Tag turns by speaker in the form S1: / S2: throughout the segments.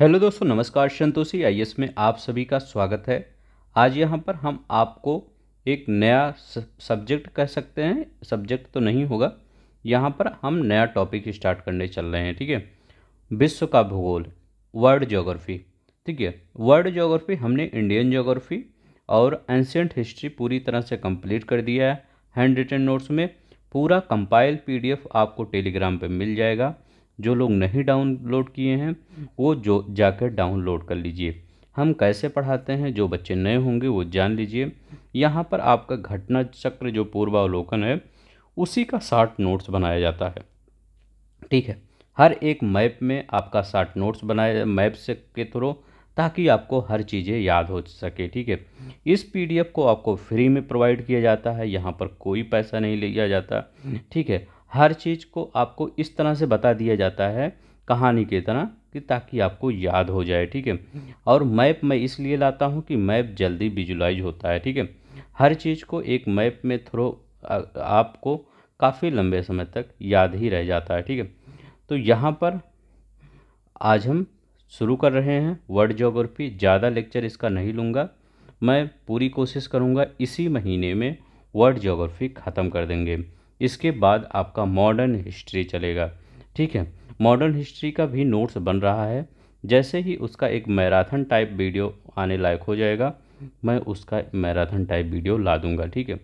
S1: Hello दोस्तों नमस्कार Santoshi I S में आप सभी का स्वागत है आज यहाँ पर हम आपको एक नया सब्जेक्ट कह सकते हैं सब्जेक्ट तो नहीं होगा यहाँ पर हम नया टॉपिक स्टार्ट करने चल रहे हैं ठीक है विश्व का भूगोल वर्ल्ड ज्योग्राफी ठीक है वर्ल्ड ज्योग्राफी हमने इंडियन ज्योग्राफी और एंशेंट हिस्ट्री पूरी तरह से कंप्लीट कर दिया है हैंड रिटन नोट्स में पूरा कंपाइल पीडीएफ आपको टेलीग्राम पर मिल जाएगा जो लोग नहीं डाउनलोड किए हैं वो जो जाकर डाउनलोड कर लीजिए हम कैसे पढ़ाते हैं जो बच्चे नए होंगे वो जान लीजिए यहाँ पर आपका घटना चक्र जो पूर्वावलोकन है उसी का शार्ट नोट्स बनाया जाता है ठीक है हर एक मैप में आपका शार्ट नोट्स बनाया मैप से के थ्रू ताकि आपको हर चीज़ें याद हो सके ठीक है इस पीडीएफ को आपको फ्री में प्रोवाइड किया जाता है यहाँ पर कोई पैसा नहीं लिया जाता ठीक है हर चीज़ को आपको इस तरह से बता दिया जाता है कहानी की तरह कि ताकि आपको याद हो जाए ठीक है और मैप मैं इसलिए लाता हूँ कि मैप जल्दी विजुलाइज होता है ठीक है हर चीज़ को एक मैप में थ्रो आपको काफ़ी लंबे समय तक याद ही रह जाता है ठीक है तो यहाँ पर आज हम शुरू कर रहे हैं वर्ड जोग्राफी ज़्यादा लेक्चर इसका नहीं लूँगा मैं पूरी कोशिश करूँगा इसी महीने में वर्ड जोग्राफी ख़त्म कर देंगे इसके बाद आपका मॉडर्न हिस्ट्री चलेगा ठीक है मॉडर्न हिस्ट्री का भी नोट्स बन रहा है जैसे ही उसका एक मैराथन टाइप वीडियो आने लायक हो जाएगा मैं उसका मैराथन टाइप वीडियो ला दूँगा ठीक है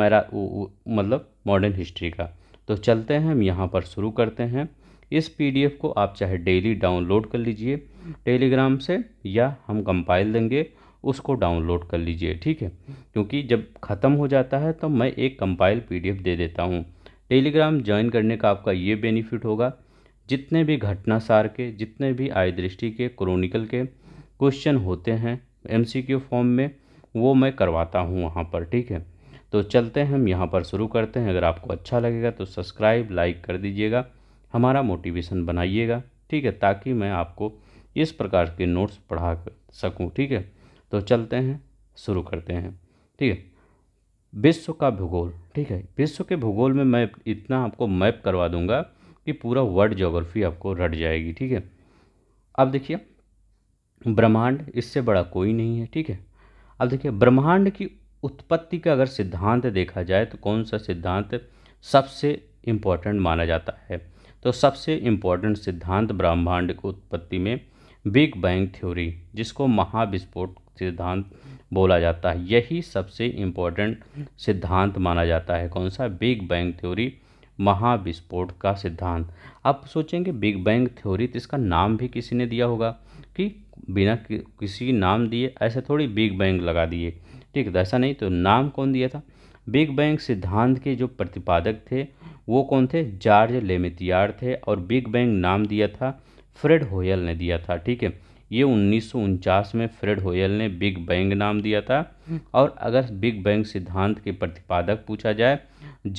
S1: मैरा मतलब मॉडर्न हिस्ट्री का तो चलते हैं हम यहाँ पर शुरू करते हैं इस पीडीएफ को आप चाहे डेली डाउनलोड कर लीजिए टेलीग्राम से या हम कंपाइल देंगे उसको डाउनलोड कर लीजिए ठीक है क्योंकि जब ख़त्म हो जाता है तो मैं एक कंपाइल पीडीएफ दे देता हूँ टेलीग्राम ज्वाइन करने का आपका ये बेनिफिट होगा जितने भी घटनासार के जितने भी आय दृष्टि के क्रोनिकल के क्वेश्चन होते हैं एम फॉर्म में वो मैं करवाता हूँ वहाँ पर ठीक है तो चलते हैं हम यहाँ पर शुरू करते हैं अगर आपको अच्छा लगेगा तो सब्सक्राइब लाइक कर दीजिएगा हमारा मोटिवेशन बनाइएगा ठीक है ताकि मैं आपको इस प्रकार के नोट्स पढ़ा सकूँ ठीक है तो चलते हैं शुरू करते हैं ठीक है विश्व का भूगोल ठीक है विश्व के भूगोल में मैं इतना आपको मैप करवा दूंगा कि पूरा वर्ल्ड जोग्राफी आपको रट जाएगी ठीक है अब देखिए ब्रह्मांड इससे बड़ा कोई नहीं है ठीक है अब देखिए ब्रह्मांड की उत्पत्ति का अगर सिद्धांत देखा जाए तो कौन सा सिद्धांत सबसे इम्पॉर्टेंट माना जाता है तो सबसे इम्पोर्टेंट सिद्धांत ब्रह्मांड की उत्पत्ति में बिग बैंग थ्योरी जिसको महाविस्फोट सिद्धांत बोला जाता है यही सबसे इम्पोर्टेंट सिद्धांत माना जाता है कौन सा बिग बैंग थ्योरी महाविस्फोट का सिद्धांत आप सोचेंगे बिग बैंग थ्योरी तो इसका नाम भी किसी ने दिया होगा कि बिना कि, किसी नाम दिए ऐसे थोड़ी बिग बैंग लगा दिए ठीक है तो ऐसा नहीं तो नाम कौन दिया था बिग बैंग सिद्धांत के जो प्रतिपादक थे वो कौन थे जॉर्ज लेमितियार थे और बिग बैंग नाम दिया था फ्रेड होयल ने दिया था ठीक है ये उन्नीस में फ्रेड होयल ने बिग बैंग नाम दिया था हम्म। और अगर बिग बैंग सिद्धांत के प्रतिपादक पूछा जाए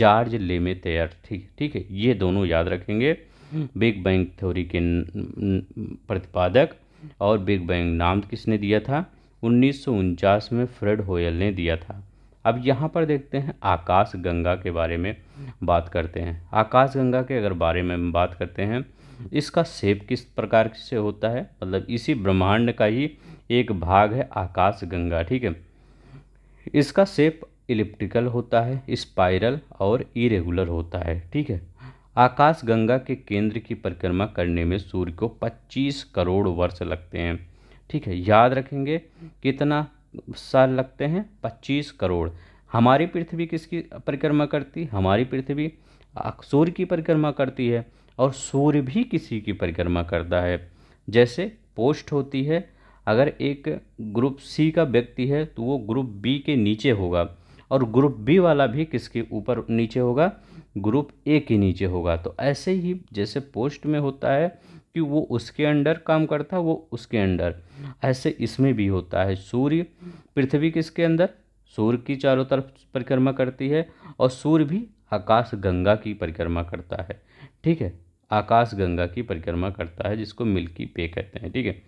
S1: जॉर्ज लेमे तैयार ठीक ठीक है ये दोनों याद रखेंगे हम्म। बिग बैंग थ्योरी के प्रतिपादक और बिग बैंग नाम किसने दिया था उन्नीस में फ्रेड होयल ने दिया था अब यहाँ पर देखते हैं आकाश गंगा के बारे में हम्म। बात करते हैं आकाश गंगा के अगर बारे में बात करते हैं इसका सेप किस प्रकार से होता है मतलब इसी ब्रह्मांड का ही एक भाग है आकाश गंगा ठीक है इसका सेप इलिप्टिकल होता है स्पाइरल और इरेगुलर होता है ठीक है आकाश गंगा के केंद्र की परिक्रमा करने में सूर्य को 25 करोड़ वर्ष लगते हैं ठीक है याद रखेंगे कितना साल लगते हैं 25 करोड़ हमारी पृथ्वी किसकी परिक्रमा करती हमारी पृथ्वी सूर्य की परिक्रमा करती है और सूर्य भी किसी की परिक्रमा करता है जैसे पोस्ट होती है अगर एक ग्रुप सी का व्यक्ति है तो वो ग्रुप बी के नीचे होगा और ग्रुप बी वाला भी किसके ऊपर नीचे होगा ग्रुप ए के नीचे होगा तो ऐसे ही जैसे पोस्ट में होता है कि वो उसके अंडर काम करता है वो उसके अंडर ऐसे इसमें भी होता है सूर्य पृथ्वी किसके अंदर सूर्य की चारों तरफ परिक्रमा करती है और सूर्य भी आकाश गंगा की परिक्रमा करता है ठीक है आकाश गंगा की परिक्रमा करता है जिसको मिल्की पे कहते हैं ठीक है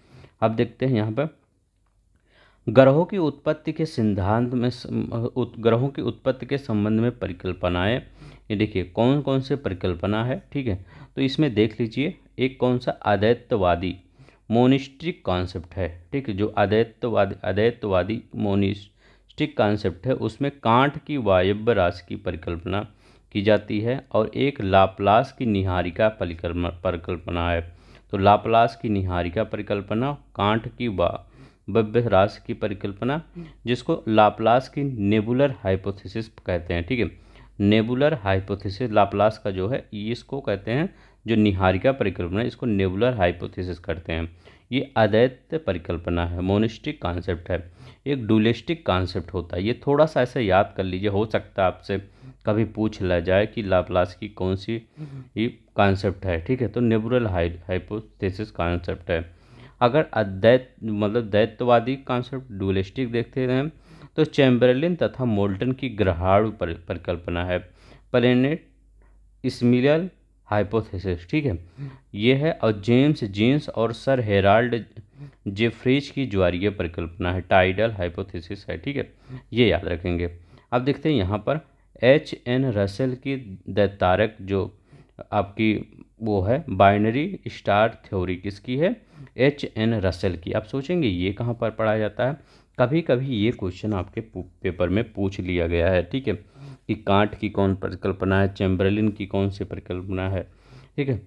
S1: अब देखते हैं यहाँ पर ग्रहों की उत्पत्ति के सिद्धांत में ग्रहों की उत्पत्ति के संबंध में परिकल्पनाएं ये देखिए कौन कौन से परिकल्पना है ठीक है तो इसमें देख लीजिए एक कौन सा अद्वैतवादी मोनिस्ट्रिक कॉन्सेप्ट है ठीक है जो अद्वैतवादी अद्वैतवादी मोनिस्ट्रिक कॉन्सेप्ट है उसमें कांठ की वायव्य राशि की परिकल्पना की जाती है और एक लाप्लास की निहारिका परिकल्पना है तो लाप्लास की निहारिका परिकल्पना कांट की वब्य रास की परिकल्पना जिसको लाप्लास की नेबुलर हाइपोथेसिस कहते हैं ठीक है नेबुलर हाइपोथेसिस लाप्लास का जो है इसको कहते हैं जो निहारिका परिकल्पना इसको नेबुलर हाइपोथेसिस करते हैं ये अद्वैत परिकल्पना है मोनिस्टिक कॉन्सेप्ट है एक डुलिस्टिक कॉन्सेप्ट होता है ये थोड़ा सा ऐसे याद कर लीजिए हो सकता है आपसे कभी पूछ ला जाए कि लाप्लास की कौन सी कॉन्सेप्ट हम्म। है ठीक है तो नेबुरल हाइपोथेसिस कॉन्सेप्ट है अगर अद्वैत मतलब दैत्यवादी कॉन्सेप्ट डुलिस्टिक देखते हैं तो चैम्बरलिन तथा मोल्टन की ग्रहाणु परिकल्पना है प्लेनेट स्मिलियल हाइपोथेसिस ठीक है ये है और जेम्स जेम्स और सर हेराल्ड जेफ्रीज की ज्वारीय परिकल्पना है टाइडल हाइपोथेसिस है ठीक है ये याद रखेंगे अब देखते हैं यहाँ पर एच एन रसेल की तारक जो आपकी वो है बाइनरी स्टार थ्योरी किसकी है एच एन रसेल की आप सोचेंगे ये कहाँ पर पढ़ाया जाता है कभी कभी ये क्वेश्चन आपके पेपर में पूछ लिया गया है ठीक है कि कांट की कौन परिकल्पना है चैम्बरलिन की कौन सी परिकल्पना है ठीक है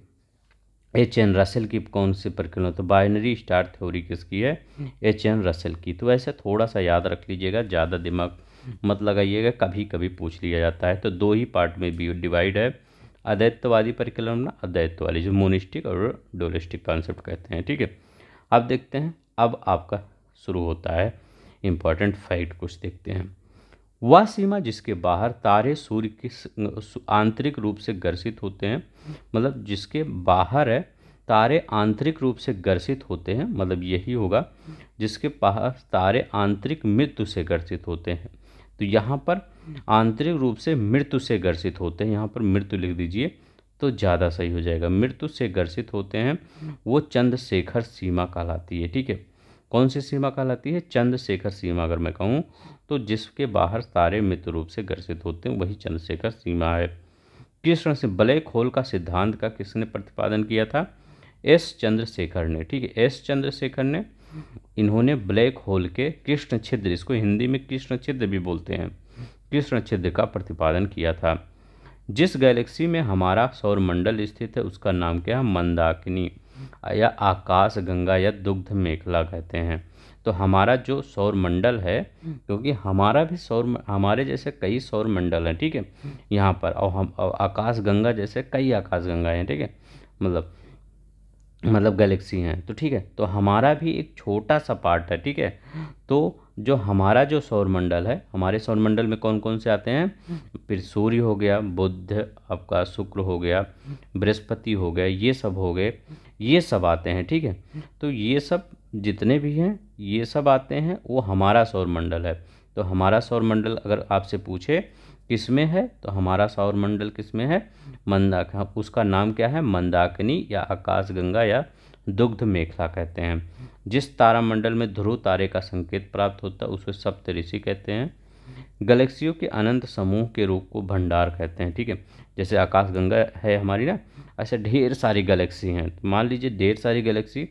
S1: एच एन रसल की कौन सी परिकल्पना तो बाइनरी स्टार थ्योरी किसकी है एच एन रसल की तो ऐसे थोड़ा सा याद रख लीजिएगा ज़्यादा दिमाग मत लगाइएगा कभी कभी पूछ लिया जाता है तो दो ही पार्ट में भी डिवाइड है अद्वैतवादी परिकल्पना वाली जो मोनिस्टिक और डोलिस्टिक कॉन्सेप्ट कहते हैं ठीक है अब देखते हैं अब आपका शुरू होता है इम्पॉर्टेंट फैक्ट कुछ देखते हैं वह सीमा जिसके बाहर तारे सूर्य के आंतरिक रूप से ग्रसित होते हैं मतलब जिसके बाहर है तारे आंतरिक रूप से ग्रसित होते हैं मतलब यही होगा जिसके पास तारे आंतरिक मृत्यु से ग्रसित होते हैं तो यहाँ पर आंतरिक रूप से मृत्यु से ग्रसित होते हैं यहाँ पर मृत्यु लिख दीजिए तो ज़्यादा सही हो जाएगा मृत्यु से ग्रसित होते हैं वो चंद्रशेखर सीमा कहलाती है ठीक है कौन सी सीमा कहलाती है चंद्रशेखर सीमा अगर मैं कहूँ तो जिसके बाहर तारे मित्र रूप से ग्रसित होते हैं वही चंद्रशेखर सीमा है कृष्ण से ब्लैक होल का सिद्धांत का किसने प्रतिपादन किया था एस चंद्रशेखर ने ठीक है एस चंद्रशेखर ने इन्होंने ब्लैक होल के कृष्ण छिद्र इसको हिंदी में कृष्ण छिद्र भी बोलते हैं कृष्ण छिद्र का प्रतिपादन किया था जिस गैलेक्सी में हमारा सौरमंडल स्थित है उसका नाम क्या है मंदाकिनी या आकाश गंगा या दुग्ध मेखला कहते हैं तो हमारा जो सौर मंडल है क्योंकि हमारा भी सौर हमारे जैसे कई सौर मंडल हैं ठीक है यहाँ पर और हम आकाश गंगा जैसे कई आकाश गंगा हैं ठीक है मतलब मतलब गैलेक्सी हैं तो ठीक है तो हमारा भी एक छोटा सा पार्ट है ठीक है तो जो हमारा जो सौरमंडल है हमारे सौरमंडल में कौन कौन से आते हैं फिर सूर्य हो गया बुध आपका शुक्र हो गया बृहस्पति हो गया ये सब हो गए ये सब आते हैं ठीक है तो ये सब जितने भी हैं ये सब आते हैं वो हमारा सौरमंडल है तो हमारा सौरमंडल अगर आपसे पूछे किस में है तो हमारा सौरमंडल किस में है मंदाक हाँ, उसका नाम क्या है मंदाकिनी या आकाश गंगा या दुग्ध मेखला कहते हैं जिस तारामंडल में ध्रुव तारे का संकेत प्राप्त होता है उसे सप्तऋषि कहते हैं गैलेक्सियों के अनंत समूह के रूप को भंडार कहते हैं ठीक है जैसे आकाश गंगा है हमारी ना ऐसे अच्छा, ढेर सारी गैलेक्सी हैं तो मान लीजिए ढेर सारी गैलेक्सी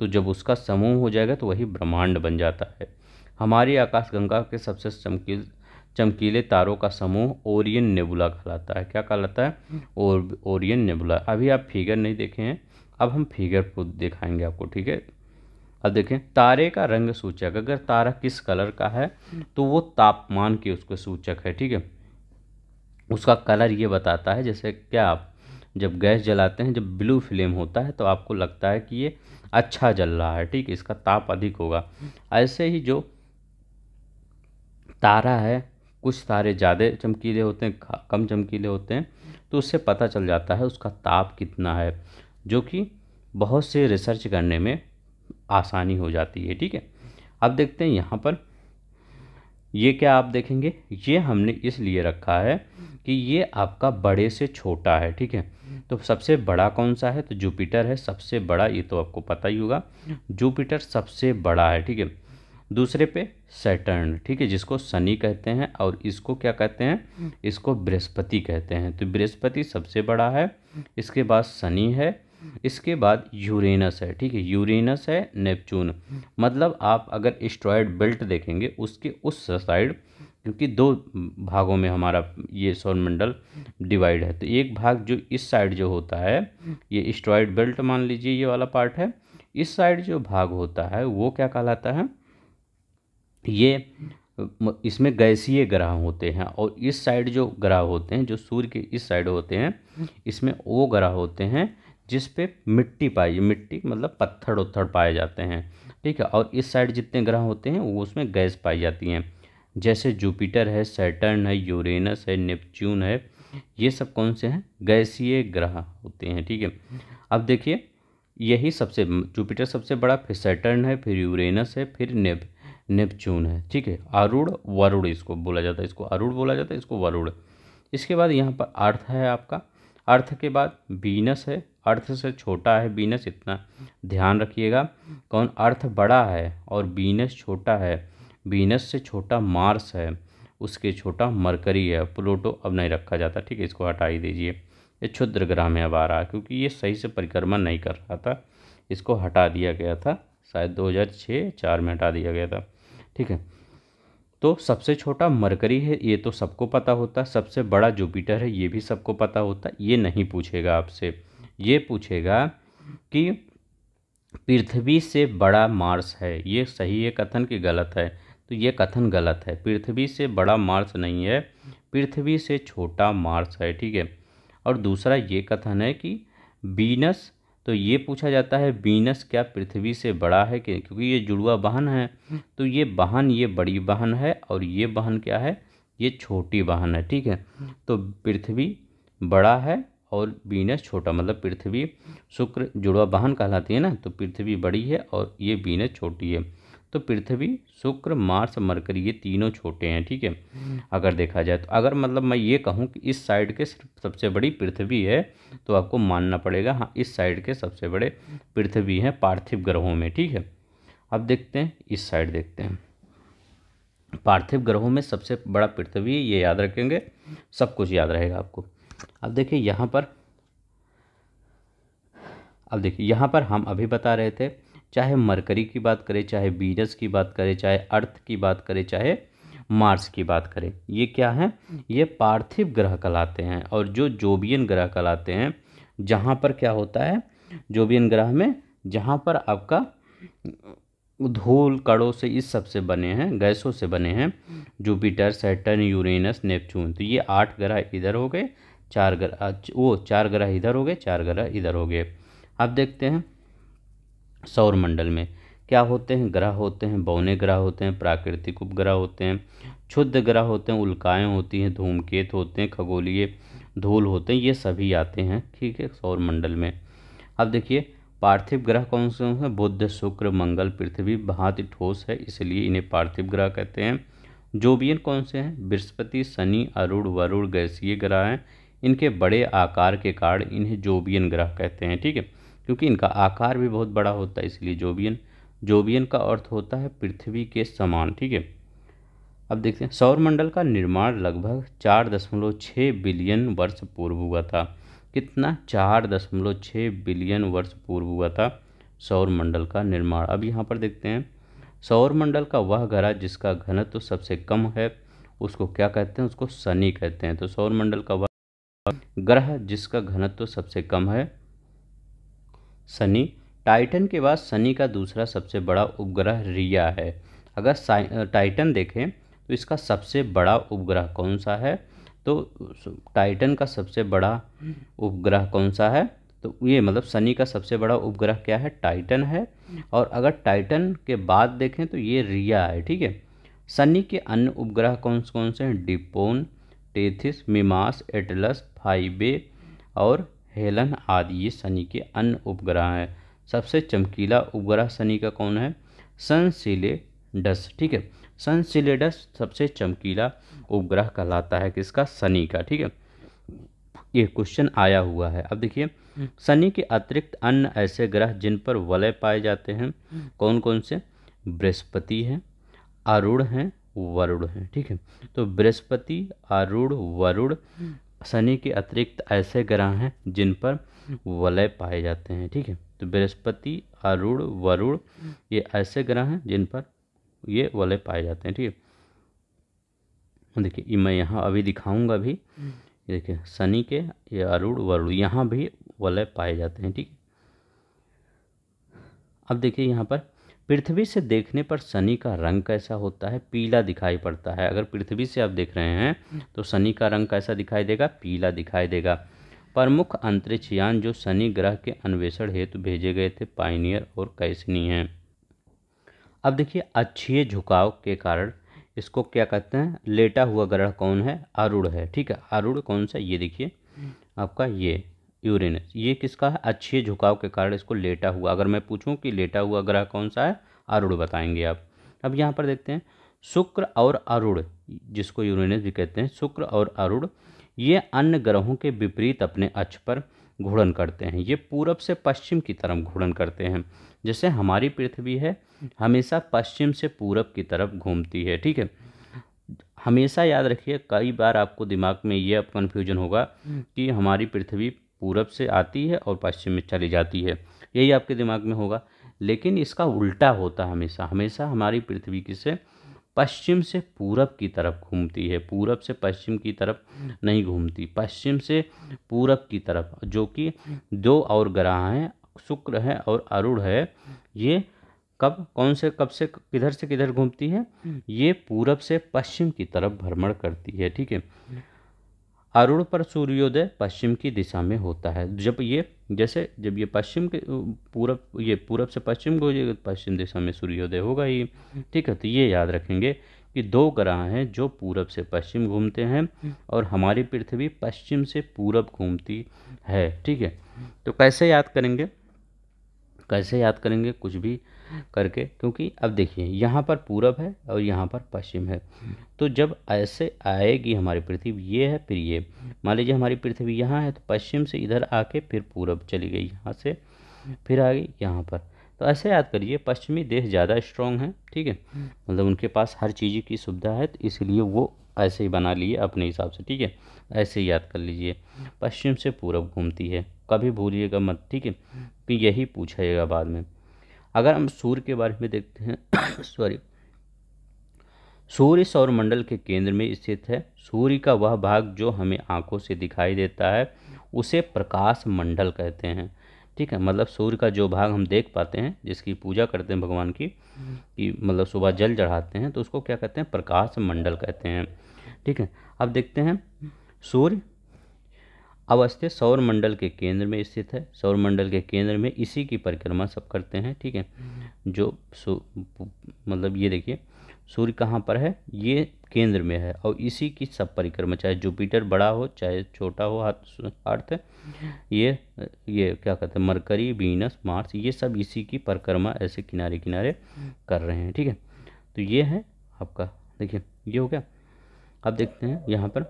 S1: तो जब उसका समूह हो जाएगा तो वही ब्रह्मांड बन जाता है हमारी आकाश गंगा के सबसे चमकील चमकीले तारों का समूह ओरियन नेबुला कहलाता है क्या कहलाता है और ओरियन नेबुला अभी आप फिगर नहीं देखे हैं अब हम फिगर को दिखाएंगे आपको ठीक है अब देखें तारे का रंग सूचक अगर तारा किस कलर का है तो वो तापमान के उसके सूचक है ठीक है उसका कलर ये बताता है जैसे क्या आप जब गैस जलाते हैं जब ब्लू फ्लेम होता है तो आपको लगता है कि ये अच्छा जल रहा है ठीक है इसका ताप अधिक होगा ऐसे ही जो तारा है कुछ तारे ज़्यादा चमकीले होते हैं कम चमकीले होते हैं तो उससे पता चल जाता है उसका ताप कितना है जो कि बहुत से रिसर्च करने में आसानी हो जाती है ठीक है अब देखते हैं यहाँ पर ये क्या आप देखेंगे ये हमने इसलिए रखा है कि ये आपका बड़े से छोटा है ठीक है तो सबसे बड़ा कौन सा है तो जुपिटर है सबसे बड़ा ये तो आपको पता ही होगा जुपिटर सबसे बड़ा है ठीक है दूसरे पे सैटर्न ठीक है जिसको शनि कहते हैं और इसको क्या कहते हैं इसको बृहस्पति कहते हैं तो बृहस्पति सबसे बड़ा है इसके बाद शनि है इसके बाद यूरेनस है ठीक है यूरेनस है नेपचून मतलब आप अगर एस्ट्रॉयड बेल्ट देखेंगे उसके उस साइड क्योंकि दो भागों में हमारा ये सौरमंडल डिवाइड है तो एक भाग जो इस साइड जो होता है ये एस्ट्रॉयड बेल्ट मान लीजिए ये वाला पार्ट है इस साइड जो भाग होता है वो क्या कहलाता है ये इसमें गैसीय ग्रह होते हैं और इस साइड जो ग्रह होते हैं जो सूर्य के इस साइड होते हैं इसमें वो ग्रह होते हैं जिस पे मिट्टी पाई मिट्टी मतलब पत्थर उत्थर पाए जाते हैं ठीक है और इस साइड जितने ग्रह होते हैं वो उसमें गैस पाई जाती हैं जैसे जुपिटर है सैटर्न है यूरेनस है नेपच्यून है ये सब कौन से हैं गैसीय ग्रह होते हैं ठीक है अब देखिए यही सबसे जुपिटर सबसे बड़ा फिर सैटर्न है फिर यूरेनस है फिर नेप नेपच्यून है ठीक है अरुड़ वरुण इसको बोला जाता है इसको आरूढ़ बोला जाता है इसको वरुण इसके बाद यहाँ पर अर्थ है आपका अर्थ के बाद बीनस है अर्थ से छोटा है बीनस इतना ध्यान रखिएगा कौन अर्थ बड़ा है और बीनस छोटा है बीनस से छोटा मार्स है उसके छोटा मरकरी है प्लूटो अब नहीं रखा जाता ठीक है इसको हटा ही दीजिए ये क्षुद्र ग्रह में अब आ रहा है क्योंकि ये सही से परिक्रमा नहीं कर रहा था इसको हटा दिया गया था शायद 2006 चार में हटा दिया गया था ठीक है तो सबसे छोटा मरकरी है ये तो सबको पता होता सबसे बड़ा जुपिटर है ये भी सबको पता होता ये नहीं पूछेगा आपसे ये पूछेगा कि पृथ्वी से बड़ा मार्स है ये सही है कथन कि गलत है तो ये कथन गलत है पृथ्वी से बड़ा मार्स नहीं है पृथ्वी से छोटा मार्स है ठीक है और दूसरा ये कथन है कि बीनस तो ये पूछा जाता है बीनस क्या पृथ्वी से बड़ा है कि क्योंकि ये जुड़वा बहन है तो ये बहन ये बड़ी बहन है और ये बहन क्या है ये छोटी बहन है ठीक है तो पृथ्वी बड़ा है और बीनस छोटा मतलब पृथ्वी शुक्र जुड़वा वाहन कहलाती है ना तो पृथ्वी बड़ी है और ये बीनस छोटी है तो पृथ्वी शुक्र मार्स मरकर ये तीनों छोटे हैं ठीक है अगर देखा जाए तो अगर मतलब मैं ये कहूँ कि इस साइड के सिर्फ सबसे बड़ी पृथ्वी है तो आपको मानना पड़ेगा हाँ इस साइड के सबसे बड़े पृथ्वी हैं पार्थिव ग्रहों में ठीक है अब देखते हैं इस साइड देखते हैं पार्थिव ग्रहों में सबसे बड़ा पृथ्वी ये याद रखेंगे सब कुछ याद रहेगा आपको अब देखिए यहाँ पर अब देखिए यहाँ पर हम अभी बता रहे थे चाहे मरकरी की बात करें चाहे बीजस की बात करें चाहे अर्थ की बात करें चाहे मार्स की बात करें ये क्या है ये पार्थिव ग्रह कहलाते हैं और जो जोबियन ग्रह कहलाते हैं जहाँ पर क्या होता है जोबियन ग्रह में जहाँ पर आपका धूल कड़ों से इस सब से बने हैं गैसों से बने हैं जुपिटर सैटर्न यूरेनस नेपच्चून तो ये आठ ग्रह इधर हो गए चार ग्रह वो चार ग्रह इधर हो गए चार ग्रह इधर हो गए अब देखते हैं सौर मंडल में क्या होते हैं ग्रह होते हैं बौने ग्रह होते हैं प्राकृतिक उपग्रह होते हैं क्षुद्ध ग्रह होते हैं उल्काएँ होती हैं धूमकेत होते हैं खगोलीय धूल होते हैं ये सभी आते हैं ठीक है सौर मंडल में अब देखिए पार्थिव ग्रह कौन से हैं बुद्ध शुक्र मंगल पृथ्वी ही ठोस है इसलिए इन्हें पार्थिव ग्रह कहते हैं जो इन कौन से हैं बृहस्पति शनि अरुण वरुण गैसीय ग्रह हैं इनके बड़े आकार के कारण इन्हें जोबियन ग्रह कहते हैं ठीक है क्योंकि इनका आकार भी बहुत बड़ा होता है इसलिए जोबियन जोबियन का अर्थ होता है पृथ्वी के समान ठीक है अब देखते हैं सौरमंडल का निर्माण लगभग चार दशमलव छः बिलियन वर्ष पूर्व हुआ था कितना चार दशमलव छः बिलियन वर्ष पूर्व हुआ था सौरमंडल का निर्माण अब यहाँ पर देखते हैं सौरमंडल का वह ग्रह जिसका घनत्व तो सबसे कम है उसको क्या कहते हैं उसको शनि कहते हैं तो सौरमंडल का वह ग्रह जिसका घनत्व सबसे कम है शनि टाइटन के बाद शनि का दूसरा सबसे बड़ा उपग्रह रिया है अगर टाइटन देखें तो इसका सबसे बड़ा उपग्रह कौन सा है तो टाइटन का सबसे बड़ा उपग्रह कौन सा है तो ये मतलब शनि का सबसे बड़ा उपग्रह क्या है टाइटन है और अगर टाइटन के बाद देखें तो ये रिया है ठीक है शनि के अन्य उपग्रह कौन कौन से हैं डिपोन टेथिस मिमास एटलस फाइबे और हेलन आदि ये शनि के अन्य उपग्रह हैं सबसे चमकीला उपग्रह शनि का कौन है सन सिलेडस ठीक है सन सिलेडस सबसे चमकीला उपग्रह कहलाता है किसका शनि का ठीक है ये क्वेश्चन आया हुआ है अब देखिए शनि के अतिरिक्त अन्य ऐसे ग्रह जिन पर वलय पाए जाते हैं हम्म। कौन कौन से बृहस्पति हैं अरुण हैं वरुण है ठीक है तो बृहस्पति अरुण वरुण शनि के अतिरिक्त ऐसे ग्रह हैं जिन पर वलय पाए जाते हैं ठीक है तो बृहस्पति अरुण वरुण ये ऐसे ग्रह हैं जिन पर ये वलय पाए जाते हैं ठीक है देखिए मैं यहाँ अभी दिखाऊंगा भी देखिए शनि के ये अरुण वरुण यहाँ भी वलय पाए जाते हैं ठीक है अब देखिए यहाँ पर पृथ्वी से देखने पर शनि का रंग कैसा होता है पीला दिखाई पड़ता है अगर पृथ्वी से आप देख रहे हैं तो शनि का रंग कैसा दिखाई देगा पीला दिखाई देगा प्रमुख अंतरिक्षयान जो शनि ग्रह के अन्वेषण हेतु भेजे गए थे पाइनियर और कैसनी हैं अब देखिए अच्छे झुकाव के कारण इसको क्या कहते हैं लेटा हुआ ग्रह कौन है अरुण है ठीक है अरुण कौन सा ये देखिए आपका ये यूरेनस ये किसका है अच्छे झुकाव के कारण इसको लेटा हुआ अगर मैं पूछूं कि लेटा हुआ ग्रह कौन सा है अरुण बताएंगे आप अब यहाँ पर देखते हैं शुक्र और अरुण जिसको यूरेनस भी कहते हैं शुक्र और अरुण ये अन्य ग्रहों के विपरीत अपने अक्ष पर घूर्णन करते हैं ये पूरब से पश्चिम की तरफ घूर्णन करते हैं जैसे हमारी पृथ्वी है हमेशा पश्चिम से पूरब की तरफ घूमती है ठीक है हमेशा याद रखिए कई बार आपको दिमाग में अब कन्फ्यूजन होगा कि हमारी पृथ्वी पूरब से आती है और पश्चिम में चली जाती है यही आपके दिमाग में होगा लेकिन इसका उल्टा होता है हमेशा हमेशा हमारी पृथ्वी की से पश्चिम से पूरब की तरफ घूमती है पूरब से पश्चिम की तरफ नहीं घूमती पश्चिम से पूरब की तरफ जो कि दो और ग्रह हैं शुक्र है और अरुण है ये कब कौन से कब से किधर से किधर घूमती है ये पूरब से पश्चिम की तरफ भ्रमण करती है ठीक है अरुण पर सूर्योदय पश्चिम की दिशा में होता है जब ये जैसे जब ये पश्चिम के पूरब ये पूरब से पश्चिम को ये पश्चिम दिशा में सूर्योदय होगा ही ठीक है तो ये याद रखेंगे कि दो ग्रह हैं जो पूरब से पश्चिम घूमते हैं और हमारी पृथ्वी पश्चिम से पूरब घूमती है ठीक है तो कैसे याद करेंगे कैसे याद करेंगे कुछ भी करके क्योंकि अब देखिए यहाँ पर पूरब है और यहाँ पर पश्चिम है तो जब ऐसे आएगी हमारी पृथ्वी ये है फिर ये मान लीजिए हमारी पृथ्वी यहाँ है तो पश्चिम से इधर आके फिर पूरब चली गई यहाँ से फिर आ गई यहाँ पर तो ऐसे याद करिए पश्चिमी देश ज़्यादा स्ट्रॉन्ग है ठीक है मतलब उनके पास हर चीज़ की सुविधा है तो इसलिए वो ऐसे ही बना लिए अपने हिसाब से ठीक है ऐसे ही याद कर लीजिए पश्चिम से पूरब घूमती है कभी भूलिएगा मत ठीक है कि यही पूछिएगा बाद में अगर हम सूर्य के बारे में देखते हैं सॉरी सूर्य सौरमंडल के केंद्र में स्थित है सूर्य का वह भाग जो हमें आंखों से दिखाई देता है उसे प्रकाश मंडल कहते हैं ठीक है मतलब सूर्य का जो भाग हम देख पाते हैं जिसकी पूजा करते हैं भगवान की कि मतलब सुबह जल चढ़ाते हैं तो उसको क्या कहते हैं प्रकाश मंडल कहते हैं ठीक है अब देखते हैं सूर्य अवस्थित सौरमंडल के केंद्र में स्थित है सौरमंडल के केंद्र में इसी की परिक्रमा सब करते हैं ठीक है जो मतलब ये देखिए सूर्य कहाँ पर है ये केंद्र में है और इसी की सब परिक्रमा चाहे जुपिटर बड़ा हो चाहे छोटा हो अर्थ ये ये क्या कहते हैं मरकरी वीनस मार्स ये सब इसी की परिक्रमा ऐसे किनारे किनारे कर रहे हैं ठीक है तो ये है आपका देखिए ये हो गया अब देखते हैं यहाँ पर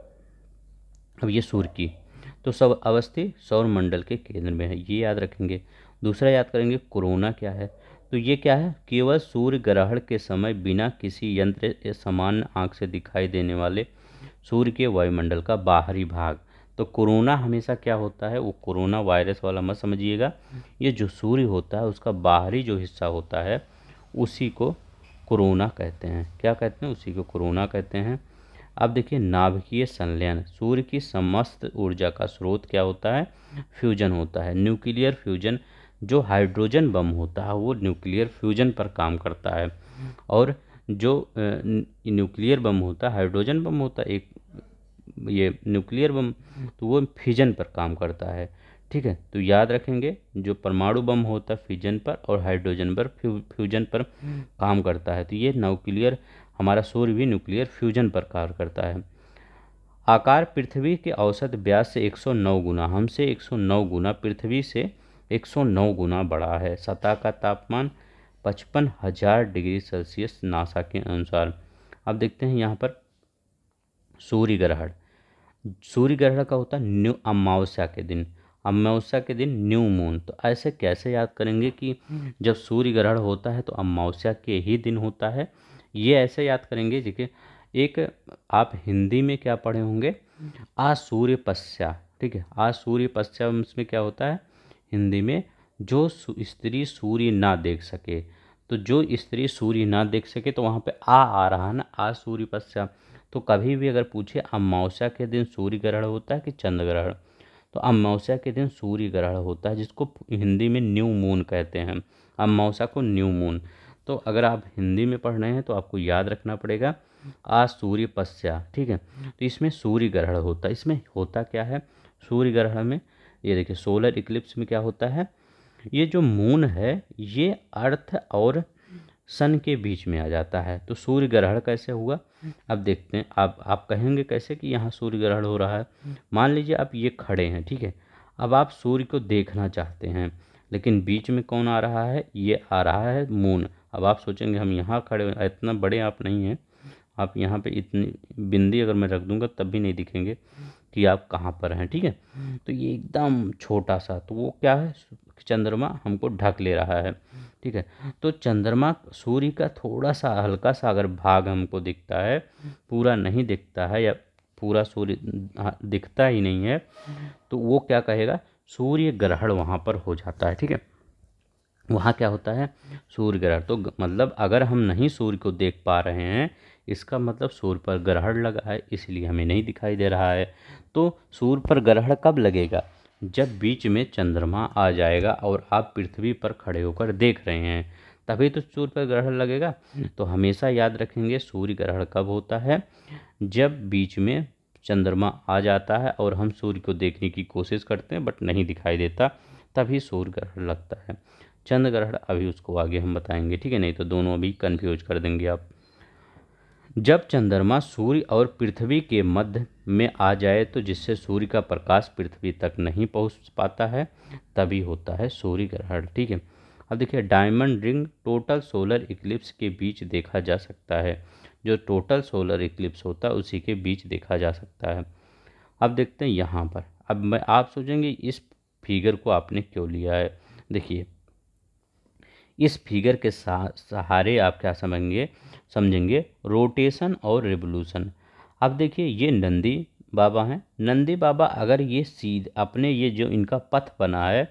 S1: अब ये सूर्य की तो सब अवस्थी सौर मंडल के केंद्र में है ये याद रखेंगे दूसरा याद करेंगे कोरोना क्या है तो ये क्या है केवल सूर्य ग्रहण के समय बिना किसी यंत्र सामान्य आँख से दिखाई देने वाले सूर्य के वायुमंडल का बाहरी भाग तो कोरोना हमेशा क्या होता है वो कोरोना वायरस वाला मत समझिएगा ये जो सूर्य होता है उसका बाहरी जो हिस्सा होता है उसी को कोरोना कहते हैं क्या कहते हैं उसी को कोरोना कहते हैं अब देखिए नाभिकीय संलयन सूर्य की समस्त ऊर्जा का स्रोत क्या होता है फ्यूजन होता है न्यूक्लियर फ्यूजन जो हाइड्रोजन बम होता है वो न्यूक्लियर फ्यूजन पर काम करता है और जो न्यूक्लियर बम होता है हाइड्रोजन बम होता है एक ये न्यूक्लियर बम तो वो फिजन पर काम करता है ठीक है तो याद रखेंगे जो परमाणु बम होता है फिजन पर और हाइड्रोजन पर फ्यूजन पर हम्म। काम करता है तो ये न्यूक्लियर हमारा सूर्य भी न्यूक्लियर फ्यूजन पर कार्य करता है आकार पृथ्वी के औसत ब्याज से 109 गुना हमसे 109 गुना पृथ्वी से 109 गुना बड़ा है सतह का तापमान पचपन हजार डिग्री सेल्सियस नासा के अनुसार अब देखते हैं यहाँ पर सूर्य ग्रहण सूर्य ग्रहण का होता है न्यू अमावस्या के दिन अमावस्या के दिन न्यू मून तो ऐसे कैसे याद करेंगे कि हम्म। जब सूर्य ग्रहण होता है तो अमावस्या के ही दिन होता है ये ऐसे याद करेंगे जी एक आप हिंदी में क्या पढ़े होंगे आ सूर्य पश्चा ठीक है आ सूर्य पश्चा उसमें क्या होता है हिंदी में जो स्त्री सूर्य ना देख सके तो जो स्त्री सूर्य ना देख सके तो वहाँ पे आ आ रहा है ना आ सूर्य पश्चा तो कभी भी अगर पूछे अमावस्या के दिन सूर्य ग्रहण होता है कि चंद्र ग्रहण तो अमावस्या के दिन सूर्य ग्रहण होता है जिसको हिंदी में न्यू मून कहते हैं अमावस्या को न्यू मून तो अगर आप हिंदी में पढ़ रहे हैं तो आपको याद रखना पड़ेगा आ सूर्य पश्चा ठीक है तो इसमें सूर्य ग्रहण होता है इसमें होता क्या है सूर्य ग्रहण में ये देखिए सोलर इक्लिप्स में क्या होता है ये जो मून है ये अर्थ और सन के बीच में आ जाता है तो सूर्य ग्रहण कैसे हुआ अब देखते हैं आप आप कहेंगे कैसे कि यहाँ सूर्य ग्रहण हो रहा है मान लीजिए आप ये खड़े हैं ठीक है अब आप सूर्य को देखना चाहते हैं लेकिन बीच में कौन आ रहा है ये आ रहा है मून अब आप सोचेंगे हम यहाँ खड़े इतना बड़े आप नहीं हैं आप यहाँ पे इतनी बिंदी अगर मैं रख दूँगा तब भी नहीं दिखेंगे कि आप कहाँ पर हैं ठीक है तो ये एकदम छोटा सा तो वो क्या है चंद्रमा हमको ढक ले रहा है ठीक है तो चंद्रमा सूर्य का थोड़ा सा हल्का सा अगर भाग हमको दिखता है पूरा नहीं दिखता है या पूरा सूर्य हाँ, दिखता ही नहीं है तो वो क्या कहेगा सूर्य ग्रहण वहाँ पर हो जाता है ठीक है वहाँ क्या होता है सूर्य ग्रहण तो मतलब अगर हम नहीं सूर्य को देख पा रहे हैं इसका मतलब सूर्य पर ग्रहण लगा है इसलिए हमें नहीं दिखाई दे रहा है तो सूर्य पर ग्रहण कब लगेगा जब बीच में चंद्रमा आ जाएगा और आप पृथ्वी पर खड़े होकर देख रहे हैं तभी तो सूर्य पर ग्रहण लगेगा तो हमेशा याद रखेंगे सूर्य ग्रहण कब होता है जब बीच में चंद्रमा आ जाता है और हम सूर्य को देखने की कोशिश करते हैं बट नहीं दिखाई देता तभी सूर्य ग्रहण लगता है चंद्र ग्रहण अभी उसको आगे हम बताएंगे ठीक है नहीं तो दोनों अभी कन्फ्यूज कर देंगे आप जब चंद्रमा सूर्य और पृथ्वी के मध्य में आ जाए तो जिससे सूर्य का प्रकाश पृथ्वी तक नहीं पहुंच पाता है तभी होता है सूर्य ग्रहण ठीक है अब देखिए diamond ring total solar eclipse के बीच देखा जा सकता है जो टोटल सोलर इक्लिप्स होता है उसी के बीच देखा जा सकता है अब देखते हैं यहाँ पर अब मैं आप सोचेंगे इस फिगर को आपने क्यों लिया है देखिए इस फिगर के सहारे आप क्या समझेंगे समझेंगे रोटेशन और रिवोल्यूशन अब देखिए ये नंदी बाबा हैं नंदी बाबा अगर ये सीध अपने ये जो इनका पथ बना है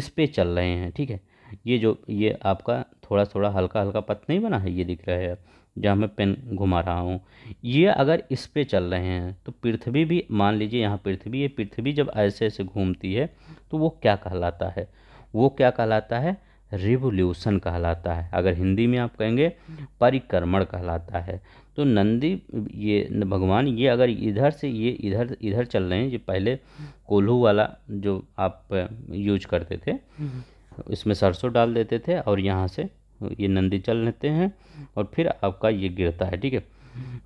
S1: इस पे चल रहे हैं ठीक है ये जो ये आपका थोड़ा थोड़ा हल्का हल्का पथ नहीं बना है ये दिख रहा है जहाँ मैं पेन घुमा रहा हूँ ये अगर इस पे चल रहे हैं तो पृथ्वी भी मान लीजिए यहाँ पृथ्वी ये पृथ्वी जब ऐसे ऐसे घूमती है तो वो क्या कहलाता है वो क्या कहलाता है रिवोल्यूशन कहलाता है अगर हिंदी में आप कहेंगे परिक्रमण कहलाता है तो नंदी ये भगवान ये अगर इधर से ये इधर इधर चल रहे हैं ये पहले कोल्हू वाला जो आप यूज करते थे इसमें सरसों डाल देते थे और यहाँ से ये नंदी चल लेते हैं और फिर आपका ये गिरता है ठीक है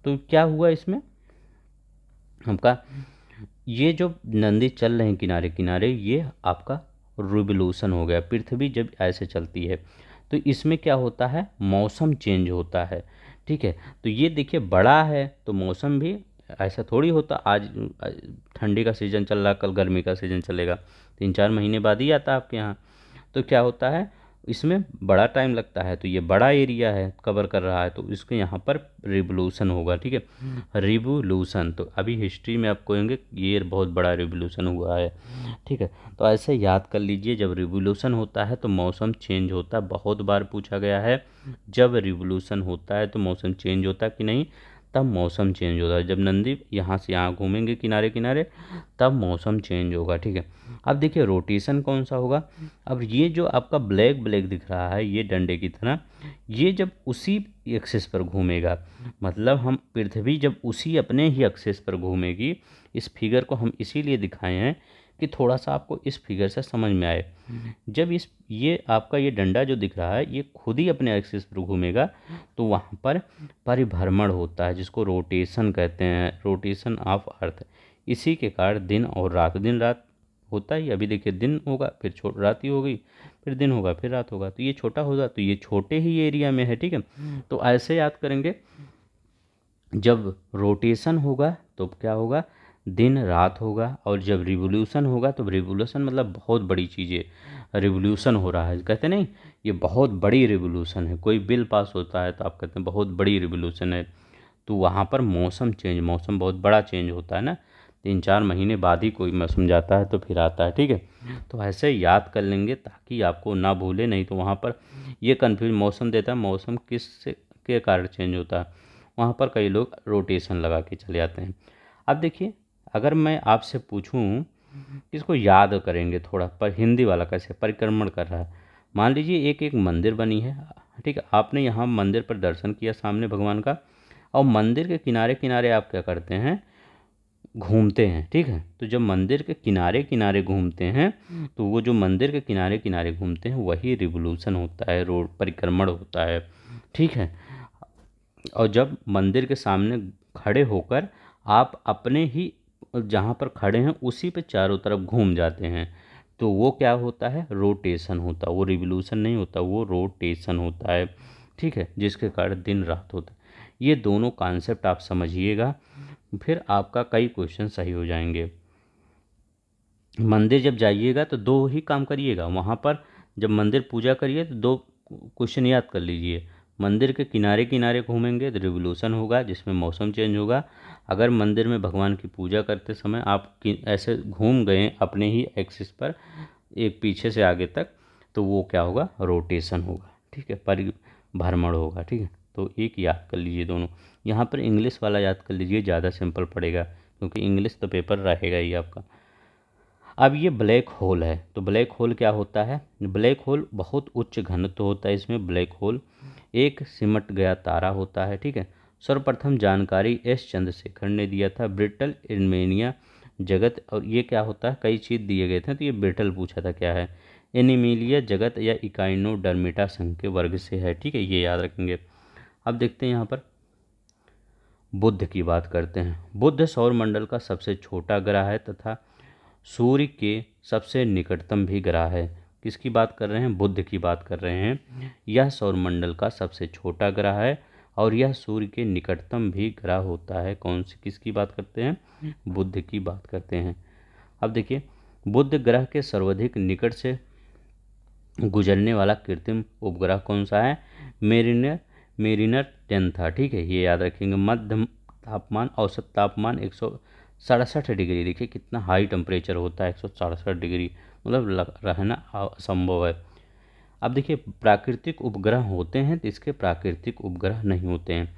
S1: तो क्या हुआ इसमें आपका ये जो नंदी चल रहे हैं किनारे किनारे ये आपका रिवोल्यूशन हो गया पृथ्वी जब ऐसे चलती है तो इसमें क्या होता है मौसम चेंज होता है ठीक है तो ये देखिए बड़ा है तो मौसम भी ऐसा थोड़ी होता आज ठंडी का सीज़न चल रहा कल गर्मी का सीज़न चलेगा तीन चार महीने बाद ही आता है आपके यहाँ तो क्या होता है इसमें बड़ा टाइम लगता है तो ये बड़ा एरिया है कवर कर रहा है तो इसके यहाँ पर रिवोल्यूशन होगा ठीक है रिवोल्यूशन हम्म। तो अभी हिस्ट्री में आप कहेंगे ये बहुत बड़ा रिवोल्यूशन हुआ है ठीक है तो ऐसे याद कर लीजिए जब रिवोल्यूशन होता है तो मौसम चेंज होता है बहुत बार पूछा गया है जब रिवोल्यूशन होता है तो मौसम चेंज होता है कि नहीं तब मौसम चेंज होता है जब नंदी यहाँ से यहाँ घूमेंगे किनारे किनारे तब मौसम चेंज होगा ठीक है अब देखिए रोटेशन कौन सा होगा अब ये जो आपका ब्लैक ब्लैक दिख रहा है ये डंडे की तरह ये जब उसी एक्सेस पर घूमेगा मतलब हम पृथ्वी जब उसी अपने ही एक्सेस पर घूमेगी इस फिगर को हम इसीलिए दिखाए हैं कि थोड़ा सा आपको इस फिगर से समझ में आए हम्म। जब इस ये आपका ये डंडा जो दिख रहा है ये खुद ही अपने एक्सिस पर घूमेगा तो वहाँ पर परिभ्रमण होता है जिसको रोटेशन कहते हैं रोटेशन ऑफ अर्थ इसी के कारण दिन और रात दिन रात होता ही अभी देखिए दिन होगा फिर छो रात ही होगी फिर दिन होगा फिर रात होगा तो ये छोटा होगा तो ये छोटे ही एरिया में है ठीक है हम्म। तो ऐसे याद करेंगे जब रोटेशन होगा तो क्या होगा दिन रात होगा और जब रिवोल्यूशन होगा तो रिवोल्यूशन मतलब बहुत बड़ी चीज़ है रिवोल्यूशन हो रहा है कहते नहीं ये बहुत बड़ी रिवोल्यूशन है कोई बिल पास होता है तो आप कहते हैं बहुत बड़ी रिवोल्यूशन है तो वहाँ पर मौसम चेंज मौसम बहुत बड़ा चेंज होता है ना तीन चार महीने बाद ही कोई मौसम जाता है तो फिर आता है ठीक है तो ऐसे याद कर लेंगे ताकि आपको ना भूले नहीं तो वहाँ पर ये कन्फ्यूज मौसम देता है मौसम किस से के कारण चेंज होता है वहाँ पर कई लोग रोटेशन लगा के चले जाते हैं अब देखिए अगर मैं आपसे पूछूं इसको याद करेंगे थोड़ा पर हिंदी वाला कैसे परिक्रमण कर रहा है मान लीजिए एक एक मंदिर बनी है ठीक है आपने यहाँ मंदिर पर दर्शन किया सामने भगवान का और मंदिर के किनारे किनारे आप क्या करते हैं घूमते हैं ठीक है तो जब मंदिर के किनारे किनारे घूमते हैं तो वो जो मंदिर के किनारे किनारे घूमते हैं वही रिवोल्यूशन होता है रोड परिक्रमण होता है ठीक है और जब मंदिर के सामने खड़े होकर आप अपने ही जहाँ पर खड़े हैं उसी पे चारों तरफ घूम जाते हैं तो वो क्या होता है रोटेशन होता है वो रिवोल्यूशन नहीं होता वो रोटेशन होता है ठीक है जिसके कारण दिन रात होता है ये दोनों कॉन्सेप्ट आप समझिएगा फिर आपका कई क्वेश्चन सही हो जाएंगे मंदिर जब जाइएगा तो दो ही काम करिएगा वहाँ पर जब मंदिर पूजा करिए तो दो क्वेश्चन याद कर लीजिए मंदिर के किनारे किनारे घूमेंगे तो रिवोल्यूशन होगा जिसमें मौसम चेंज होगा अगर मंदिर में भगवान की पूजा करते समय आप ऐसे घूम गए अपने ही एक्सिस पर एक पीछे से आगे तक तो वो क्या होगा रोटेशन होगा ठीक है पर भ्रमण होगा ठीक है तो एक याद कर लीजिए दोनों यहाँ पर इंग्लिश वाला याद कर लीजिए ज़्यादा सिंपल पड़ेगा क्योंकि इंग्लिश तो पेपर रहेगा ही आपका अब ये ब्लैक होल है तो ब्लैक होल क्या होता है ब्लैक होल बहुत उच्च घनत्व होता है इसमें ब्लैक होल एक सिमट गया तारा होता है ठीक है सर्वप्रथम जानकारी एस चंद्रशेखर ने दिया था ब्रिटल एनमेनिया जगत और ये क्या होता है कई चीज़ दिए गए थे तो ये ब्रिटल पूछा था क्या है एनिमिलिया जगत या इकाइनो डर्मिटा संघ के वर्ग से है ठीक है ये याद रखेंगे अब देखते हैं यहाँ पर बुद्ध की बात करते हैं बुद्ध सौरमंडल का सबसे छोटा ग्रह है तथा सूर्य के सबसे निकटतम भी ग्रह है किसकी बात कर रहे हैं बुद्ध की बात कर रहे हैं यह सौरमंडल का सबसे छोटा ग्रह है और यह सूर्य के निकटतम भी ग्रह होता है कौन सी किसकी बात करते हैं बुद्ध की बात करते हैं अब देखिए बुद्ध ग्रह के सर्वाधिक निकट से गुजरने वाला कृत्रिम उपग्रह कौन सा है मेरिनर मेरिनर टेन था ठीक है ये याद रखेंगे मध्यम तापमान औसत तापमान एक सौ सड़सठ डिग्री देखिए कितना हाई टेम्परेचर होता है एक सौ सड़सठ डिग्री मतलब रहना असंभव है अब देखिए प्राकृतिक उपग्रह होते हैं तो इसके प्राकृतिक उपग्रह नहीं होते हैं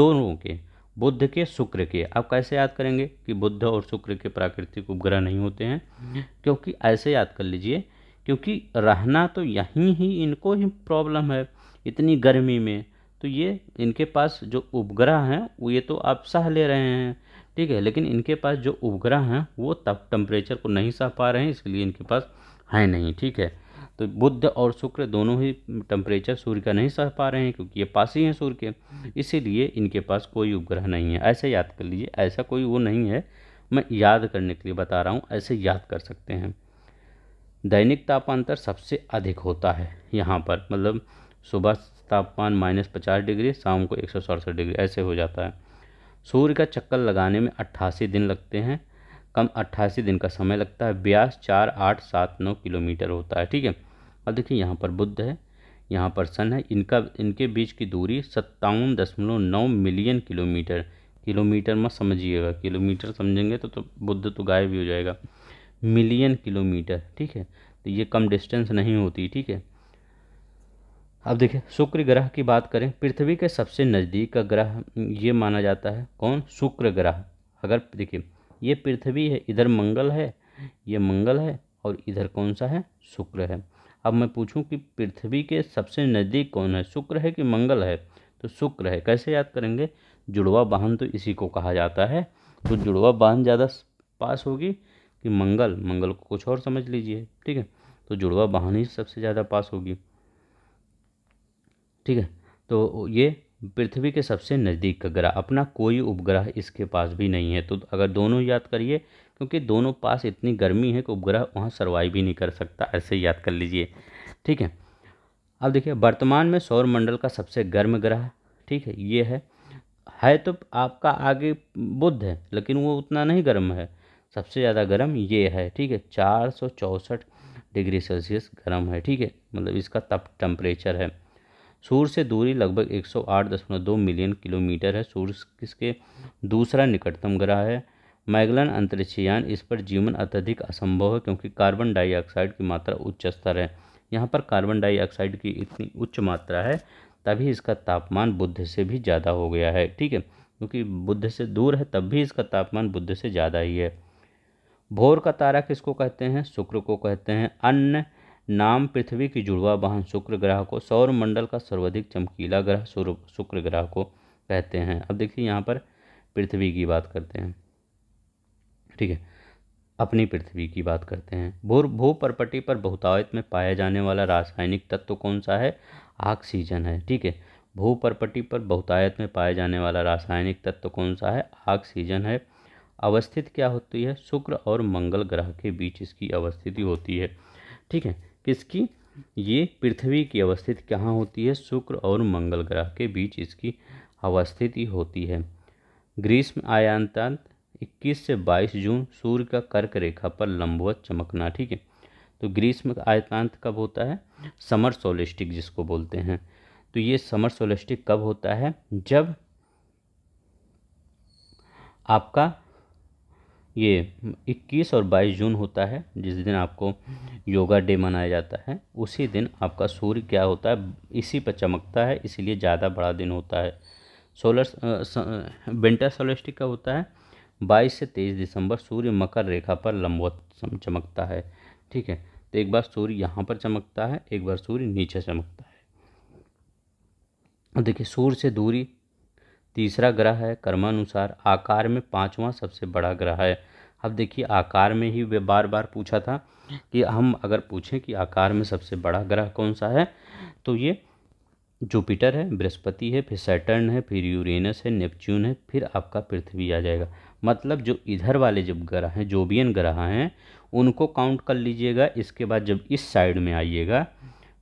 S1: दोनों के बुद्ध के शुक्र के आप कैसे याद करेंगे कि बुद्ध और शुक्र के प्राकृतिक उपग्रह नहीं होते हैं हम्म। क्योंकि ऐसे याद कर लीजिए क्योंकि रहना तो यहीं ही इनको ही प्रॉब्लम है इतनी गर्मी में तो ये इनके पास जो उपग्रह हैं वो ये तो आप सह ले रहे हैं ठीक है लेकिन इनके पास जो उपग्रह हैं वो तब टम्परेचर को नहीं सह पा रहे हैं इसलिए इनके पास है नहीं ठीक है तो बुद्ध और शुक्र दोनों ही टम्परेचर सूर्य का नहीं सह पा रहे हैं क्योंकि ये पास ही हैं सूर्य के इसीलिए इनके पास कोई उपग्रह नहीं है ऐसे याद कर लीजिए ऐसा कोई वो नहीं है मैं याद करने के लिए बता रहा हूँ ऐसे याद कर सकते हैं दैनिक तापांतर सबसे अधिक होता है यहाँ पर मतलब सुबह तापमान माइनस पचास डिग्री शाम को एक सौ सड़सठ डिग्री ऐसे हो जाता है सूर्य का चक्कर लगाने में अट्ठासी दिन लगते हैं कम अट्ठासी दिन का समय लगता है ब्यास चार आठ सात नौ किलोमीटर होता है ठीक है अब देखिए यहाँ पर बुद्ध है यहाँ पर सन है इनका इनके बीच की दूरी सत्तावन दशमलव नौ मिलियन किलोमीटर किलोमीटर मत समझिएगा किलोमीटर समझेंगे तो, तो बुद्ध तो गायब ही हो जाएगा मिलियन किलोमीटर ठीक है तो ये कम डिस्टेंस नहीं होती ठीक है अब देखिए शुक्र ग्रह की बात करें पृथ्वी के सबसे नज़दीक का ग्रह ये माना जाता है कौन शुक्र ग्रह अगर देखिए ये पृथ्वी है इधर मंगल है ये मंगल है और इधर कौन सा है शुक्र है अब मैं पूछूं कि पृथ्वी के सबसे नज़दीक कौन है शुक्र है कि मंगल है तो शुक्र है कैसे याद करेंगे जुड़वा वाहन तो इसी को कहा जाता है तो जुड़वा वाहन ज़्यादा पास होगी कि मंगल मंगल को कुछ और समझ लीजिए ठीक है तो जुड़वा वाहन ही सबसे ज़्यादा पास होगी ठीक है तो ये पृथ्वी के सबसे नज़दीक का ग्रह अपना कोई उपग्रह इसके पास भी नहीं है तो अगर दोनों याद करिए क्योंकि दोनों पास इतनी गर्मी है कि उपग्रह वहाँ सर्वाइव भी नहीं कर सकता ऐसे याद कर लीजिए ठीक है अब देखिए वर्तमान में सौर मंडल का सबसे गर्म ग्रह ठीक है ये है है तो आपका आगे बुद्ध है लेकिन वो उतना नहीं गर्म है सबसे ज़्यादा गर्म ये है ठीक है चार सौ डिग्री सेल्सियस गर्म है ठीक है मतलब इसका तप टेम्परेचर है सूर्य से दूरी लगभग 108.2 मिलियन किलोमीटर है सूर्य किसके दूसरा निकटतम ग्रह है मैगलन अंतरिक्षयान इस पर जीवन अत्यधिक असंभव है क्योंकि कार्बन डाइऑक्साइड की मात्रा उच्च स्तर है यहाँ पर कार्बन डाइऑक्साइड की इतनी उच्च मात्रा है तभी इसका तापमान बुद्ध से भी ज़्यादा हो गया है ठीक है क्योंकि बुद्ध से दूर है तब भी इसका तापमान बुद्ध से ज़्यादा ही है भोर का तारा किसको कहते हैं शुक्र को कहते हैं अन्य नाम पृथ्वी की जुड़वा वाहन शुक्र ग्रह को सौर मंडल का सर्वाधिक चमकीला ग्रह शुक्र ग्रह को कहते हैं अब देखिए यहाँ पर पृथ्वी की बात करते हैं ठीक है अपनी पृथ्वी की बात करते हैं भू भू परपटी पर बहुतायत में पाया जाने वाला रासायनिक तत्व कौन सा है ऑक्सीजन है ठीक है भू परपटी पर बहुतायत में पाया जाने वाला रासायनिक तत्व कौन सा है ऑक्सीजन है अवस्थित क्या होती है शुक्र और मंगल ग्रह के बीच इसकी अवस्थिति होती है ठीक है किसकी ये पृथ्वी की अवस्थित कहाँ होती है शुक्र और मंगल ग्रह के बीच इसकी अवस्थिति होती है ग्रीष्म आयांतांत 21 से 22 जून सूर्य का कर्क रेखा पर लंबवत चमकना ठीक है तो ग्रीष्म आयतांत कब होता है समर सोलिस्टिक जिसको बोलते हैं तो ये समर सोलिस्टिक कब होता है जब आपका ये 21 और 22 जून होता है जिस दिन आपको योगा डे मनाया जाता है उसी दिन आपका सूर्य क्या होता है इसी पर चमकता है इसीलिए ज़्यादा बड़ा दिन होता है सोलर विंटर सोलिस्टिक का होता है 22 से 23 दिसंबर सूर्य मकर रेखा पर लंबवत चमकता है ठीक है तो एक बार सूर्य यहाँ पर चमकता है एक बार सूर्य नीचे चमकता है देखिए सूर्य से दूरी तीसरा ग्रह है कर्मानुसार आकार में पाँचवा सबसे बड़ा ग्रह है अब देखिए आकार में ही वे बार बार पूछा था कि हम अगर पूछें कि आकार में सबसे बड़ा ग्रह कौन सा है तो ये जुपिटर है बृहस्पति है फिर सैटर्न है फिर यूरेनस है नेपच्यून है फिर आपका पृथ्वी आ जाएगा मतलब जो इधर वाले जब ग्रह हैं जोबियन ग्रह हैं उनको काउंट कर लीजिएगा इसके बाद जब इस साइड में आइएगा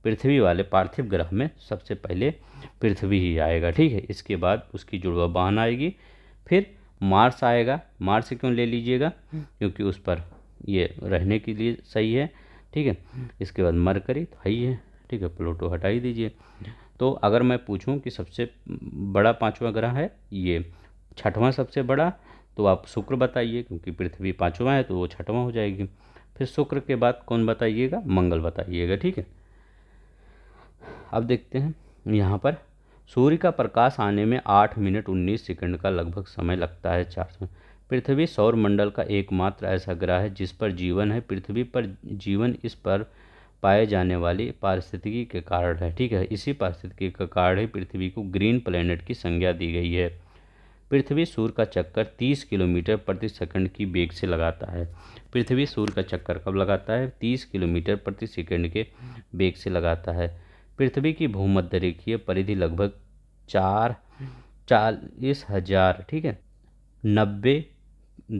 S1: पृथ्वी वाले पार्थिव ग्रह में सबसे पहले पृथ्वी ही आएगा ठीक है इसके बाद उसकी जुड़वा बहन आएगी फिर मार्स आएगा मार्स क्यों ले लीजिएगा क्योंकि उस पर ये रहने के लिए सही है ठीक है इसके बाद मरकरी तो हाई है ठीक है प्लूटो हटा ही दीजिए तो अगर मैं पूछूं कि सबसे बड़ा पांचवा ग्रह है ये छठवां सबसे बड़ा तो आप शुक्र बताइए क्योंकि पृथ्वी पाँचवा है तो वो छठवां हो जाएगी फिर शुक्र के बाद कौन बताइएगा मंगल बताइएगा ठीक है अब देखते हैं यहाँ पर सूर्य का प्रकाश आने में आठ मिनट उन्नीस सेकंड का लगभग समय लगता है चार सौ पृथ्वी सौर मंडल का एकमात्र ऐसा ग्रह है जिस पर जीवन है पृथ्वी पर जीवन इस पर पाए जाने वाली पारिस्थितिकी के कारण है ठीक है इसी पारिस्थितिकी के कारण ही पृथ्वी को ग्रीन प्लेनेट की संज्ञा दी गई है पृथ्वी सूर्य का चक्कर 30 किलोमीटर प्रति सेकंड की वेग से लगाता है पृथ्वी सूर्य का चक्कर कब लगाता है 30 किलोमीटर प्रति सेकंड के वेग से लगाता है पृथ्वी की भूमध्य रेखीय परिधि लगभग चार चालीस हजार ठीक है नब्बे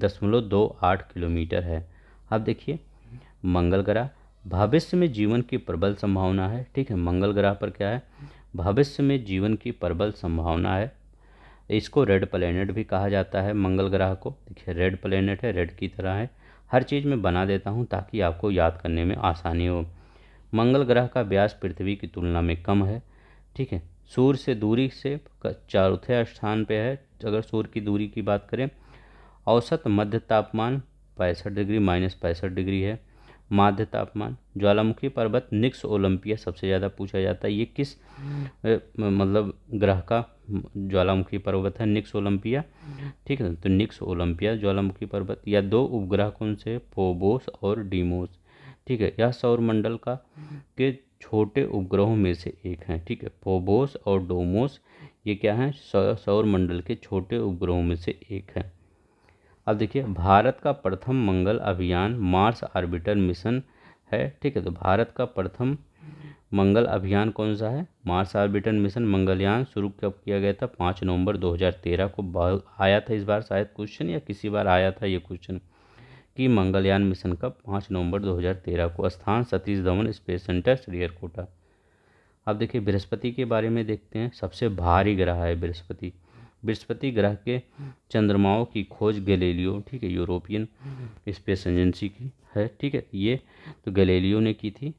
S1: दशमलव दो आठ किलोमीटर है अब देखिए मंगल ग्रह भविष्य में जीवन की प्रबल संभावना है ठीक है मंगल ग्रह पर क्या है भविष्य में जीवन की प्रबल संभावना है इसको रेड प्लेनेट भी कहा जाता है मंगल ग्रह को देखिए रेड प्लेनेट है रेड की तरह है हर चीज़ में बना देता हूँ ताकि आपको याद करने में आसानी हो मंगल ग्रह का व्यास पृथ्वी की तुलना में कम है ठीक है सूर्य से दूरी से चौथे स्थान पे है अगर सूर्य की दूरी की बात करें औसत मध्य तापमान पैंसठ डिग्री माइनस पैंसठ डिग्री है माध्य तापमान ज्वालामुखी पर्वत निक्स ओलंपिया सबसे ज़्यादा पूछा जाता है ये किस हम्म। मतलब ग्रह का ज्वालामुखी पर्वत है निक्स ओलंपिया हम्म। ठीक है तो निक्स ओलंपिया ज्वालामुखी पर्वत या दो उपग्रह कौन से फोबोस और डीमोस ठीक है यह सौरमंडल का के छोटे उपग्रहों में से एक है ठीक है फोबोस और डोमोस ये क्या है सौरमंडल के छोटे उपग्रहों में से एक है अब देखिए भारत का प्रथम मंगल अभियान मार्स आर्बिटर मिशन है ठीक है तो भारत का प्रथम मंगल अभियान कौन सा है मार्स आर्बिटर मिशन मंगलयान शुरू कब किया गया था पाँच नवंबर 2013 को आया था इस बार शायद क्वेश्चन या किसी बार आया था ये क्वेश्चन कि मंगलयान मिशन का पाँच नवंबर 2013 को स्थान सतीश धवन स्पेस सेंटर श्रीहरकोटा अब देखिए बृहस्पति के बारे में देखते हैं सबसे भारी ग्रह है बृहस्पति बृहस्पति ग्रह के चंद्रमाओं की खोज गैलीलियो ठीक है यूरोपियन स्पेस एजेंसी की है ठीक है ये तो गैलीलियो ने की थी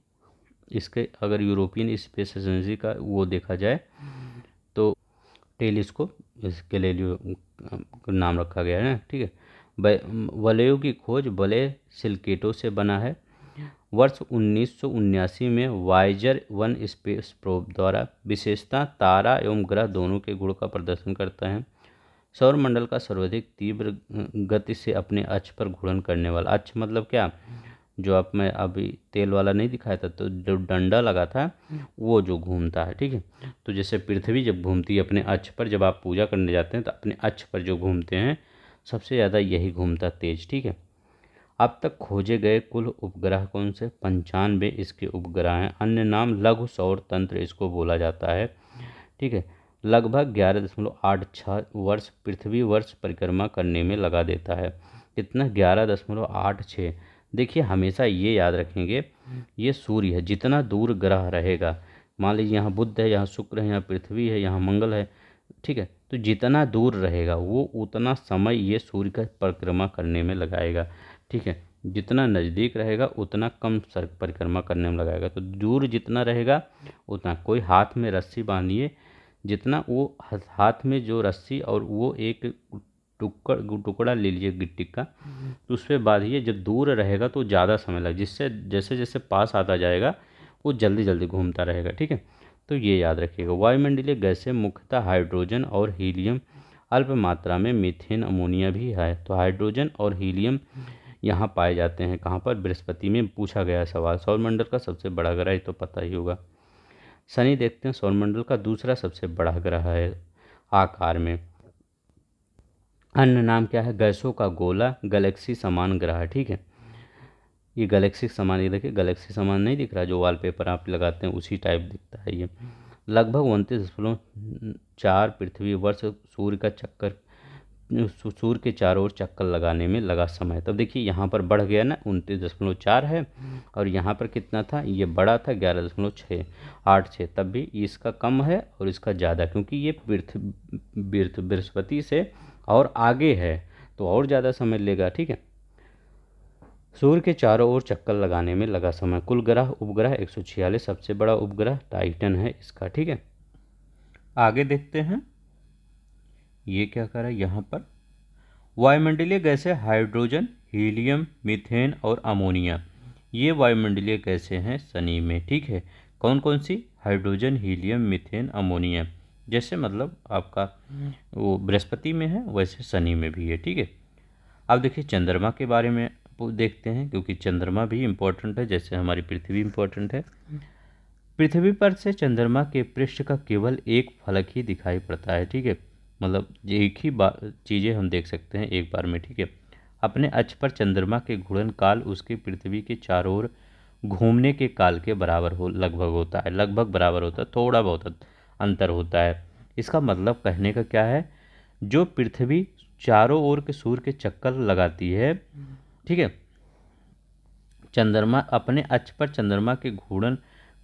S1: इसके अगर यूरोपियन स्पेस एजेंसी का वो देखा जाए तो टेलीस्कोप इस गैलीलियो नाम रखा गया है ठीक है वलयों की खोज वलय सिल्केटों से बना है वर्ष उन्नीस में वाइजर वन स्पेस प्रोब द्वारा विशेषता तारा एवं ग्रह दोनों के गुण का प्रदर्शन करता है सौरमंडल का सर्वाधिक तीव्र गति से अपने अक्ष पर घूर्णन करने वाला अक्ष मतलब क्या जो आप मैं अभी तेल वाला नहीं दिखाया था तो जो डंडा लगा था वो जो घूमता है ठीक है तो जैसे पृथ्वी जब घूमती है अपने अक्ष पर जब आप पूजा करने जाते हैं तो अपने अक्ष पर जो घूमते हैं सबसे ज़्यादा यही घूमता तेज ठीक है अब तक खोजे गए कुल उपग्रह कौन से पंचानवे इसके उपग्रह हैं अन्य नाम लघु सौर तंत्र इसको बोला जाता है ठीक है लगभग ग्यारह दशमलव आठ छः वर्ष पृथ्वी वर्ष परिक्रमा करने में लगा देता है कितना ग्यारह दशमलव आठ छः देखिए हमेशा ये याद रखेंगे ये सूर्य है जितना दूर ग्रह रहेगा मान लीजिए यहाँ बुद्ध है यहाँ शुक्र है यहाँ पृथ्वी है यहाँ मंगल है ठीक है तो जितना दूर रहेगा वो उतना समय ये सूर्य का परिक्रमा करने में लगाएगा ठीक है जितना नज़दीक रहेगा उतना कम सर परिक्रमा करने में लगाएगा तो दूर जितना रहेगा उतना कोई हाथ में रस्सी बांधिए जितना वो हाथ में जो रस्सी और वो एक टुकड़ टुकड़ा ले लीजिए गिट्टी का तो उस पर बांधिए जब दूर रहेगा तो ज़्यादा समय लग जिससे जैसे जैसे पास आता जाएगा वो जल्दी जल्दी घूमता रहेगा ठीक है तो ये याद रखिएगा वायुमंडलीय गैसें मुख्यतः हाइड्रोजन और हीलियम अल्प मात्रा में मीथेन अमोनिया भी है तो हाइड्रोजन और हीलियम यहाँ पाए जाते हैं कहाँ पर बृहस्पति में पूछा गया सवाल सौरमंडल का सबसे बड़ा ग्रह तो पता ही होगा शनि देखते हैं सौरमंडल का दूसरा सबसे बड़ा ग्रह है आकार में अन्य नाम क्या है गैसों का गोला गैलेक्सी समान ग्रह ठीक है ये गैलेक्सी समान ये देखिए गैलेक्सी समान नहीं दिख रहा जो वॉलपेपर आप लगाते हैं उसी टाइप दिखता है ये लगभग उनतीस दशमलव चार पृथ्वी वर्ष सूर्य का चक्कर सूर्य के चारों ओर चक्कर लगाने में लगा समय तब देखिए यहाँ पर बढ़ गया ना उनतीस दशमलव चार है और यहाँ पर कितना था ये बड़ा था ग्यारह दशमलव छः आठ छः तब भी इसका कम है और इसका ज़्यादा क्योंकि ये बृहस्पति से और आगे है तो और ज़्यादा समय लेगा ठीक है सूर्य के चारों ओर चक्कर लगाने में लगा समय कुल ग्रह उपग्रह एक सबसे बड़ा उपग्रह टाइटन है इसका ठीक है आगे देखते हैं ये क्या है यहाँ पर वायुमंडलीय गैसें हाइड्रोजन हीलियम मीथेन और अमोनिया ये वायुमंडलीय गैसें हैं सनी में ठीक है कौन कौन सी हाइड्रोजन हीलियम मीथेन अमोनिया जैसे मतलब आपका वो बृहस्पति में है वैसे शनि में भी है ठीक है अब देखिए चंद्रमा के बारे में देखते हैं क्योंकि चंद्रमा भी इम्पोर्टेंट है जैसे हमारी पृथ्वी इम्पोर्टेंट है पृथ्वी पर से चंद्रमा के पृष्ठ का केवल एक फलक ही दिखाई पड़ता है ठीक है मतलब एक ही बार चीज़ें हम देख सकते हैं एक बार में ठीक है अपने अक्ष पर चंद्रमा के घूर्णन काल उसके पृथ्वी के चारों ओर घूमने के काल के बराबर हो लगभग होता है लगभग बराबर होता है थोड़ा बहुत अंतर होता है इसका मतलब कहने का क्या है जो पृथ्वी चारों ओर के सूर्य के चक्कर लगाती है ठीक है चंद्रमा अपने अक्ष पर चंद्रमा के घूर्णन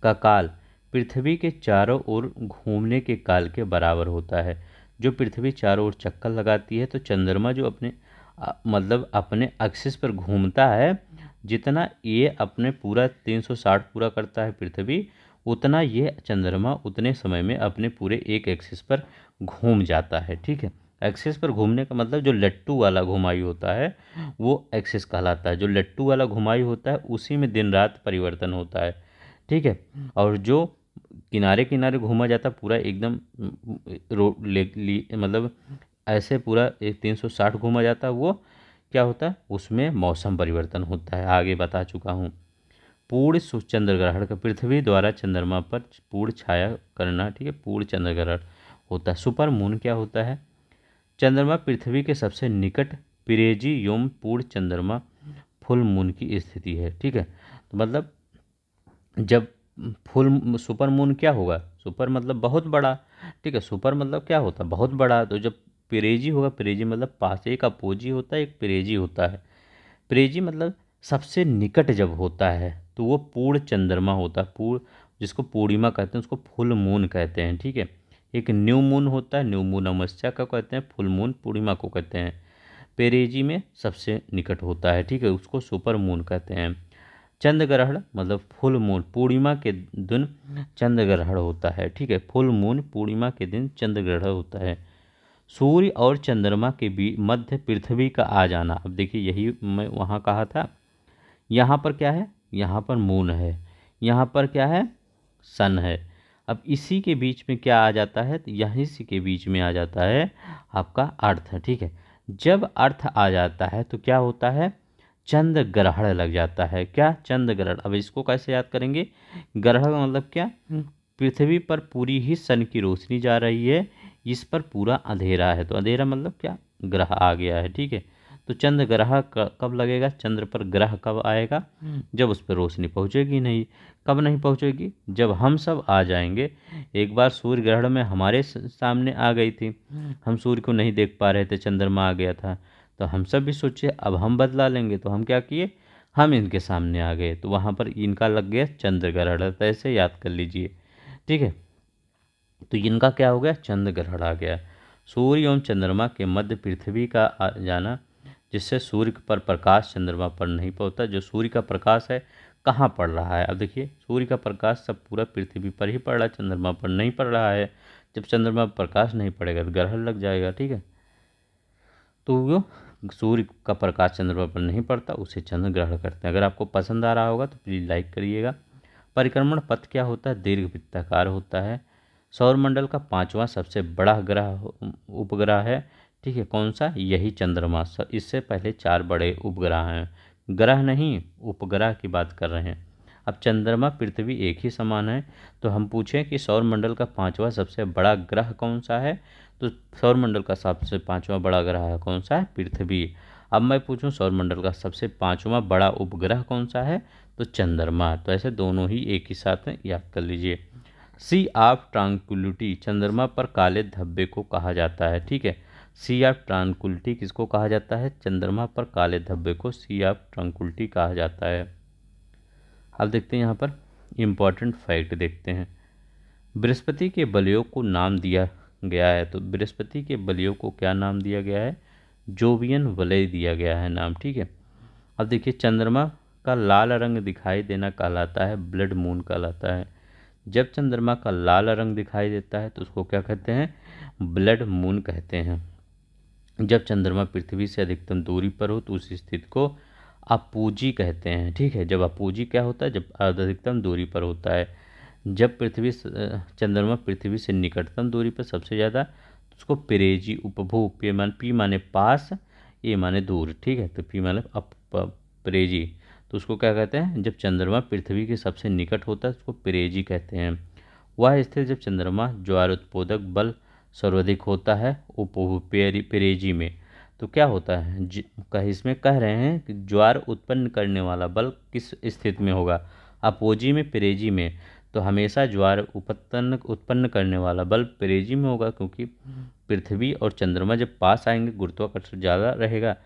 S1: का काल पृथ्वी के चारों ओर घूमने के काल के बराबर होता है जो पृथ्वी चारों ओर चक्कर लगाती है तो चंद्रमा जो अपने मतलब अपने एक्सिस पर घूमता है जितना ये अपने पूरा 360 पूरा करता है पृथ्वी उतना ये चंद्रमा उतने समय में अपने पूरे एक एक्सिस पर घूम जाता है ठीक है एक्सिस पर घूमने का मतलब जो लट्टू वाला घुमाई होता है वो एक्सिस कहलाता है जो लट्टू वाला घुमाई होता है उसी में दिन रात परिवर्तन होता है ठीक है और जो किनारे किनारे घूमा जाता पूरा एकदम रोड ले, ले मतलब ऐसे पूरा एक तीन सौ साठ घूमा जाता वो क्या होता है उसमें मौसम परिवर्तन होता है आगे बता चुका हूँ पूर्ण चंद्र ग्रहण का पृथ्वी द्वारा चंद्रमा पर पूर्ण छाया करना ठीक है पूर्ण चंद्र ग्रहण होता है सुपर मून क्या होता है चंद्रमा पृथ्वी के सबसे निकट पिरेजी योम पूर्ण चंद्रमा फुल मून की स्थिति है ठीक है तो मतलब जब फुल सुपर मून क्या होगा सुपर मतलब बहुत बड़ा ठीक है सुपर मतलब क्या होता है बहुत बड़ा तो जब पिरेजी होगा पिरेजी मतलब पास एक अपोजी होता है एक पिरेजी होता है पिरेजी मतलब सबसे निकट जब होता है तो वो पूर्ण चंद्रमा होता है पूर्ण जिसको पूर्णिमा कहते हैं उसको फुल मून कहते हैं ठीक है एक न्यू मून होता है न्यू मून अमावस्या का कहते हैं फुल मून पूर्णिमा को कहते हैं पेरेजी में सबसे निकट होता है ठीक है उसको सुपर मून कहते हैं चंद्र ग्रहण मतलब फुल मून पूर्णिमा के दिन चंद्र ग्रहण होता है ठीक है फुल मून पूर्णिमा के दिन चंद्र ग्रहण होता है सूर्य और चंद्रमा के बीच मध्य पृथ्वी का आ जाना अब देखिए यही मैं वहाँ कहा था यहाँ पर क्या है यहाँ पर मून है यहाँ पर क्या है सन है अब इसी के बीच में क्या आ जाता है तो यहीं से के बीच में आ जाता है आपका अर्थ ठीक है जब अर्थ आ जाता है तो क्या होता है चंद्र ग्रहण लग जाता है क्या चंद्र ग्रहण अब इसको कैसे याद करेंगे ग्रहण मतलब क्या हम्म, पृथ्वी पर पूरी ही सन की रोशनी जा रही है इस पर पूरा अंधेरा है तो अंधेरा मतलब क्या ग्रह आ गया है ठीक है तो चंद्र ग्रह कब लगेगा चंद्र पर ग्रह कब आएगा हम्म। जब उस पर रोशनी पहुँचेगी नहीं कब नहीं पहुँचेगी जब हम सब आ जाएंगे एक बार सूर्य ग्रहण में हमारे सामने आ गई थी हम्म। हम सूर्य को नहीं देख पा रहे थे चंद्रमा आ गया था तो हम सब भी सोचे अब हम बदला लेंगे तो हम क्या किए हम इनके सामने आ गए तो वहाँ पर इनका लग गया चंद्र ग्रहण तो ऐसे याद कर लीजिए ठीक है तो इनका क्या हो गया चंद्र ग्रहण आ गया सूर्य एवं चंद्रमा के मध्य पृथ्वी का जाना जिससे सूर्य पर प्रकाश चंद्रमा पर नहीं पड़ता जो सूर्य का प्रकाश है कहाँ पड़ रहा है अब देखिए सूर्य का प्रकाश सब पूरा पृथ्वी पर ही पड़ रहा है चंद्रमा पर नहीं पड़ रहा है जब चंद्रमा पर प्रकाश नहीं पड़ेगा तो ग्रहण लग जाएगा ठीक है तो वो सूर्य का प्रकाश चंद्रमा पर नहीं पड़ता उसे चंद्र ग्रहण करते हैं अगर आपको पसंद आ रहा होगा तो प्लीज़ लाइक करिएगा परिक्रमण पथ क्या होता है दीर्घ वित्ताकार होता है सौरमंडल का पाँचवा सबसे बड़ा ग्रह उपग्रह है ठीक है कौन सा यही चंद्रमा सर इससे पहले चार बड़े उपग्रह हैं ग्रह नहीं उपग्रह की बात कर रहे हैं अब चंद्रमा पृथ्वी एक ही समान है तो हम पूछें कि सौरमंडल का पांचवा सबसे बड़ा ग्रह कौन सा है तो सौरमंडल का सबसे पांचवा बड़ा ग्रह कौन सा है पृथ्वी अब मैं पूछूं सौरमंडल का सबसे पांचवा बड़ा उपग्रह कौन सा है तो चंद्रमा तो ऐसे दोनों ही एक ही साथ याद कर लीजिए सी ऑफ ट्रांकुलिटी चंद्रमा पर काले धब्बे को कहा जाता है ठीक है सी ऑफ ट्रांकुलटी किसको कहा जाता है चंद्रमा पर काले धब्बे को सी ऑफ ट्रांकुलटी कहा जाता है अब देखते हैं यहाँ पर इम्पॉर्टेंट फैक्ट देखते हैं बृहस्पति के बलियों को नाम दिया गया है तो बृहस्पति के बलियों को क्या नाम दिया गया है जोवियन वलय दिया गया है नाम ठीक है अब देखिए चंद्रमा का लाल रंग दिखाई देना कहलाता है ब्लड मून कहलाता है जब चंद्रमा का लाल रंग दिखाई देता है तो उसको क्या कहते हैं ब्लड मून कहते हैं जब चंद्रमा पृथ्वी से अधिकतम दूरी पर हो तो उस स्थिति को अपूजी कहते हैं ठीक है जब अपूजी क्या होता है जब अधिकतम दूरी पर होता है जब पृथ्वी चंद्रमा पृथ्वी से निकटतम दूरी पर सबसे ज़्यादा तो उसको पेरेजी उपभोग पे मान पी माने पास ए माने दूर ठीक है तो पी माने अपरेजी तो उसको क्या कहते हैं जब चंद्रमा पृथ्वी के सबसे निकट होता है तो उसको परेजी कहते हैं वह स्थिति जब चंद्रमा ज्वार उत्पोदक बल सर्वाधिक होता है उपपेरेजी में तो क्या होता है कह इसमें कह रहे हैं कि ज्वार उत्पन्न करने वाला बल किस स्थिति में होगा अपोजी में पेरेजी में तो हमेशा ज्वार उपत्तन उत्पन्न करने वाला बल पेरेजी में होगा क्योंकि पृथ्वी और चंद्रमा जब पास आएंगे गुरुत्वाकर्षण ज़्यादा रहेगा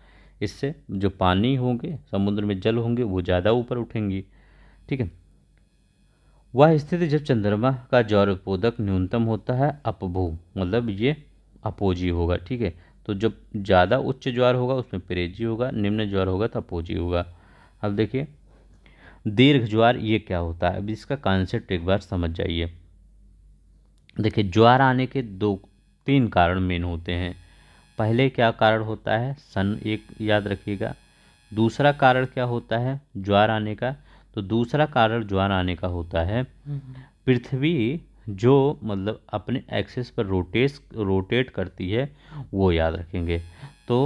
S1: इससे जो पानी होंगे समुद्र में जल होंगे वो ज़्यादा ऊपर उठेंगी ठीक है वह स्थिति जब चंद्रमा का जौर उत्पोदक न्यूनतम होता है अपभू मतलब ये अपोजी होगा ठीक है तो जब ज़्यादा उच्च ज्वार होगा उसमें प्रेजी होगा निम्न ज्वार होगा तो अपोजी होगा अब देखिए दीर्घ ज्वार ये क्या होता है अब इसका कॉन्सेप्ट एक बार समझ जाइए देखिए ज्वार आने के दो तीन कारण मेन होते हैं पहले क्या कारण होता है सन एक याद रखिएगा दूसरा कारण क्या होता है ज्वार आने का तो दूसरा कारण ज्वार आने का होता है पृथ्वी जो मतलब अपने एक्सेस पर रोटेस रोटेट करती है वो याद रखेंगे तो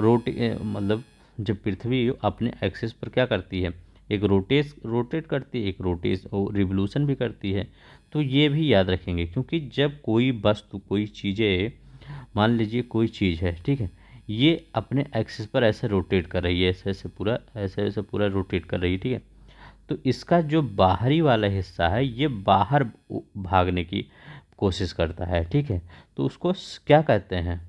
S1: रोटे मतलब जब पृथ्वी अपने एक्सेस पर क्या करती है एक रोटेस रोटेट करती है एक रोटेस रिवोल्यूशन भी करती है तो ये भी याद रखेंगे क्योंकि जब कोई वस्तु कोई चीज़ें मान लीजिए कोई चीज़ है ठीक है ये अपने एक्सेस पर ऐसे रोटेट कर रही है ऐसे ऐसे पूरा ऐसे ऐसे पूरा रोटेट कर रही है ठीक है तो इसका जो बाहरी वाला हिस्सा है ये बाहर भागने की कोशिश करता है ठीक है तो उसको क्या कहते हैं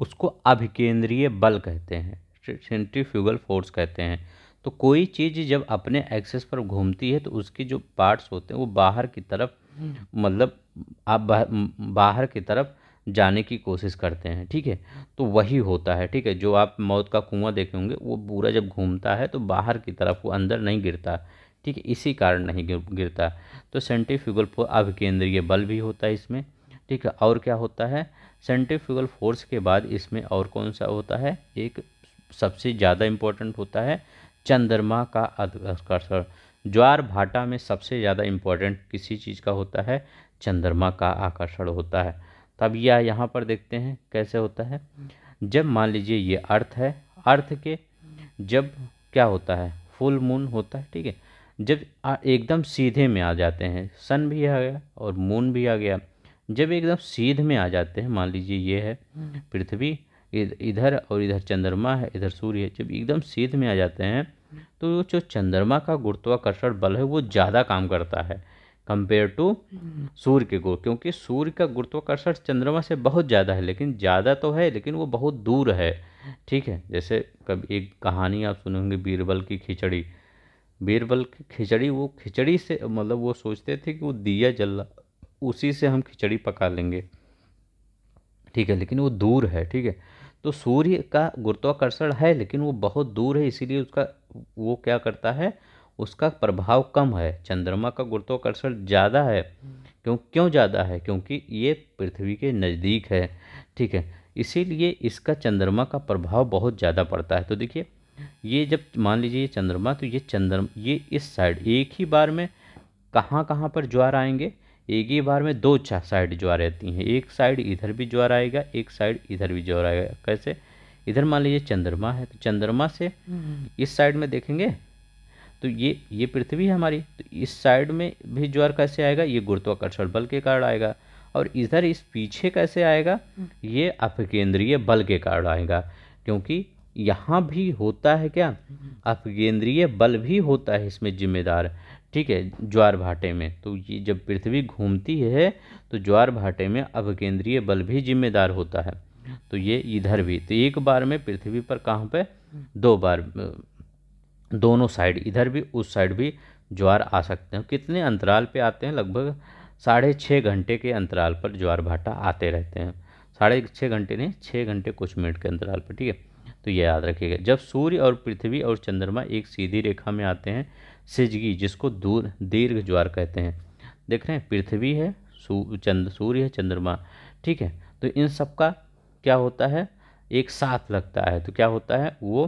S1: उसको अभिकेंद्रीय बल कहते हैं सेंट्रीफ्यूगल फोर्स कहते हैं तो कोई चीज़ जब अपने एक्सेस पर घूमती है तो उसके जो पार्ट्स होते हैं वो बाहर की तरफ हम्म। मतलब आप बाहर की तरफ जाने की कोशिश करते हैं ठीक है तो वही होता है ठीक है जो आप मौत का कुआं देखे होंगे वो पूरा जब घूमता है तो बाहर की तरफ वो अंदर नहीं गिरता ठीक है इसी कारण नहीं गिरता तो सेंटिफ्यूगल फोर्स अभिकेंद्रीय बल भी होता है इसमें ठीक है और क्या होता है सेंटिफ्यूगल फोर्स के बाद इसमें और कौन सा होता है एक सबसे ज़्यादा इम्पोर्टेंट होता है चंद्रमा का आकर्षण ज्वार भाटा में सबसे ज़्यादा इम्पोर्टेंट किसी चीज़ का होता है चंद्रमा का आकर्षण होता है तो अब यह यहाँ पर देखते हैं कैसे होता है जब मान लीजिए ये अर्थ है अर्थ के जब क्या होता है फुल मून होता है ठीक है जब एकदम सीधे में आ जाते हैं सन भी आ गया और मून भी आ गया जब एकदम सीध में आ जाते हैं मान लीजिए ये है पृथ्वी इधर और इधर चंद्रमा है इधर सूर्य है जब एकदम सीध में आ जाते हैं तो जो चंद्रमा का गुरुत्वाकर्षण बल है वो ज़्यादा काम करता है कंपेयर टू hmm. सूर्य के गुरु क्योंकि सूर्य का गुरुत्वाकर्षण चंद्रमा से बहुत ज़्यादा है लेकिन ज़्यादा तो है लेकिन वो बहुत दूर है ठीक है जैसे कभी एक कहानी आप सुनेंगे बीरबल की खिचड़ी बीरबल की खिचड़ी वो खिचड़ी से मतलब वो सोचते थे कि वो दिया जल उसी से हम खिचड़ी पका लेंगे ठीक है लेकिन वो दूर है ठीक है तो सूर्य का गुरुत्वाकर्षण है लेकिन वो बहुत दूर है इसीलिए उसका वो क्या करता है उसका प्रभाव कम है चंद्रमा का गुरुत्वाकर्षण ज़्यादा है क्यों क्यों ज़्यादा है क्योंकि ये पृथ्वी के नज़दीक है ठीक है इसीलिए इसका चंद्रमा का प्रभाव बहुत ज़्यादा पड़ता है तो देखिए ये जब मान लीजिए ये चंद्रमा तो ये चंद्र ये इस साइड एक ही बार में कहाँ कहाँ पर ज्वार आएंगे एक ही बार में दो साइड ज्वार रहती हैं एक साइड इधर भी ज्वार आएगा एक साइड इधर भी ज्वार आएगा कैसे इधर मान लीजिए चंद्रमा है तो चंद्रमा से हम्म। इस साइड में देखेंगे तो ये ये पृथ्वी है हमारी तो इस साइड में भी ज्वार कैसे आएगा ये गुरुत्वाकर्षण बल के कारण आएगा और इधर इस पीछे कैसे आएगा ये अपकेंद्रीय बल के कारण आएगा क्योंकि यहाँ भी होता है क्या अपकेंद्रीय बल भी होता है इसमें जिम्मेदार ठीक है ज्वार भाटे में तो ये जब पृथ्वी घूमती है तो ज्वार भाटे में अपकेंद्रीय बल भी जिम्मेदार होता है तो ये इधर भी तो एक बार में पृथ्वी पर कहाँ पे दो बार दोनों साइड इधर भी उस साइड भी ज्वार आ सकते हैं कितने अंतराल पे आते हैं लगभग साढ़े छः घंटे के अंतराल पर ज्वार भाटा आते रहते हैं साढ़े छः घंटे नहीं छः घंटे कुछ मिनट के अंतराल पर ठीक है तो ये याद रखिएगा जब सूर्य और पृथ्वी और चंद्रमा एक सीधी रेखा में आते हैं सिजगी जिसको दूर दीर्घ ज्वार कहते हैं देख रहे हैं पृथ्वी है सूर्य है चंद्रमा ठीक है तो इन सब का क्या होता है एक साथ लगता है तो क्या होता है वो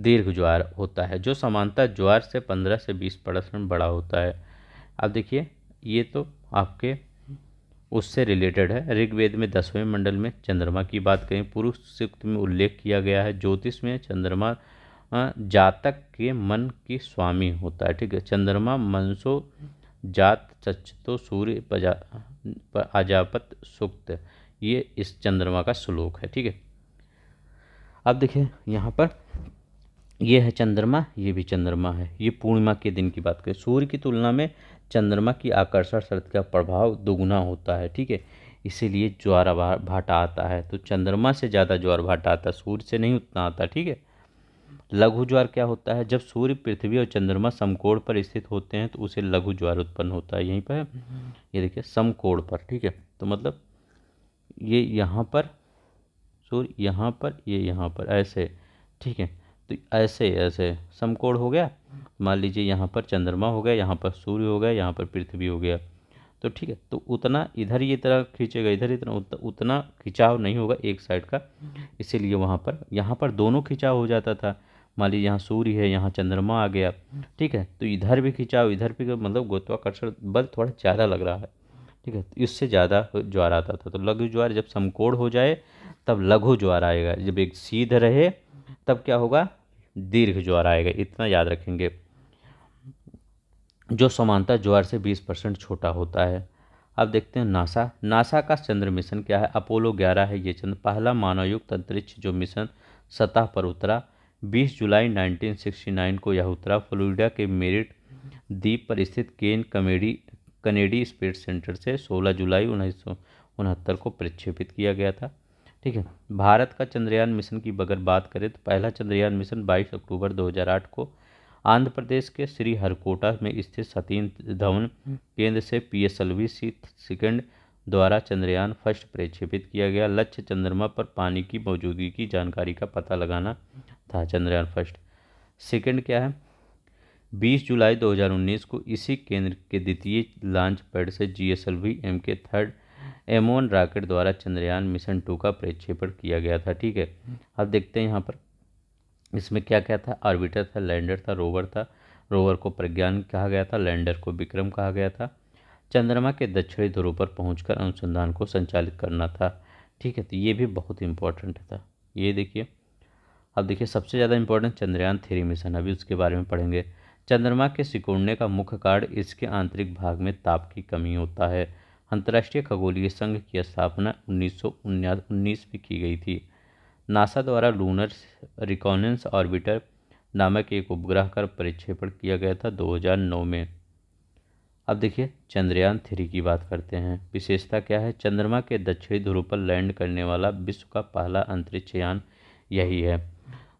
S1: दीर्घ ज्वार होता है जो समानता ज्वार से पंद्रह से बीस परसेंट बड़ा होता है अब देखिए ये तो आपके उससे रिलेटेड है ऋग्वेद में दसवें मंडल में चंद्रमा की बात करें पुरुष सूक्त में उल्लेख किया गया है ज्योतिष में चंद्रमा जातक के मन की स्वामी होता है ठीक है चंद्रमा मनसो जात तो सूर्य आजापत अजापत सुक्त ये इस चंद्रमा का श्लोक है ठीक है अब देखिए यहाँ पर ये है चंद्रमा ये भी चंद्रमा है ये पूर्णिमा के दिन की बात करें सूर्य की तुलना में चंद्रमा की आकर्षण शर्त का प्रभाव दोगुना होता है ठीक है इसीलिए ज्वार भाटा आता है तो चंद्रमा से ज़्यादा ज्वार भाटा आता है सूर्य से नहीं उतना आता ठीक है लघु ज्वार क्या होता है जब सूर्य पृथ्वी और चंद्रमा समकोण पर स्थित होते हैं तो उसे लघु ज्वार उत्पन्न होता है यहीं पर ये देखिए समकोण पर ठीक है तो मतलब ये यहाँ पर सूर्य यहाँ पर ये यहाँ पर ऐसे ठीक है तो ऐसे ऐसे समकोण हो गया मान लीजिए यहाँ पर चंद्रमा हो गया यहाँ पर सूर्य हो गया यहाँ पर पृथ्वी हो गया तो ठीक है तो उतना इधर ये तरह खींचेगा इधर इतना उतना उतना खिंचाव नहीं होगा एक साइड का इसीलिए वहाँ पर यहाँ पर दोनों खिंचाव हो जाता था मान लीजिए यहाँ सूर्य है यहाँ चंद्रमा आ गया ठीक है तो इधर भी खिंचाव इधर भी मतलब गुरुत्वाकर्षण बल थोड़ा ज़्यादा लग रहा है ठीक है तो इससे ज़्यादा ज्वार आता था तो लघु ज्वार जब समकोण हो जाए तब लघु ज्वार आएगा जब एक सीध रहे तब क्या होगा दीर्घ ज्वार आएगा इतना याद रखेंगे जो समानता ज्वार से 20 परसेंट छोटा होता है अब देखते हैं नासा नासा का चंद्र मिशन क्या है अपोलो 11 है ये चंद्र पहला मानवयुक्त अंतरिक्ष जो मिशन सतह पर उतरा 20 जुलाई 1969 को यह उतरा फ्लोरिडा के मेरिट द्वीप पर स्थित Ken Kennedy Kennedy space centre से 16 जुलाई उन्नीस को प्रक्षेपित किया गया था ठीक है भारत का चंद्रयान मिशन की अगर बात करें तो पहला चंद्रयान मिशन 22 अक्टूबर 2008 को आंध्र प्रदेश के श्री हरकोटा में स्थित सतीन धवन हम्म। केंद्र से P S L V C second द्वारा चंद्रयान फर्स्ट प्रक्षेपित किया गया लक्ष्य चंद्रमा पर पानी की मौजूदगी की जानकारी का पता लगाना था चंद्रयान फर्स्ट सेकेंड क्या है 20 जुलाई 2019 को इसी केंद्र के द्वितीय लॉन्च पैड से G S L V M K third एमोन रॉकेट द्वारा चंद्रयान मिशन टू का प्रक्षेपण किया गया था ठीक है अब देखते हैं यहाँ पर इसमें क्या क्या था ऑर्बिटर था लैंडर था रोवर था रोवर को प्रज्ञान कहा गया था लैंडर को विक्रम कहा गया था चंद्रमा के दक्षिणी ध्रुव पर पहुंचकर अनुसंधान को संचालित करना था ठीक है तो ये भी बहुत इंपॉर्टेंट था ये देखिए अब देखिए सबसे ज़्यादा इंपॉर्टेंट चंद्रयान थ्री मिशन अभी उसके बारे में पढ़ेंगे चंद्रमा के सिकुड़ने का मुख्य कारण इसके आंतरिक भाग में ताप की कमी होता है अंतर्राष्ट्रीय खगोलीय संघ की स्थापना उन्नीस में की गई थी नासा द्वारा लूनर रिकॉनेंस ऑर्बिटर नामक एक उपग्रह का प्रक्षेपण किया गया था 2009 में अब देखिए चंद्रयान थ्री की बात करते हैं विशेषता क्या है चंद्रमा के दक्षिणी ध्रुव पर लैंड करने वाला विश्व का पहला अंतरिक्ष यान यही है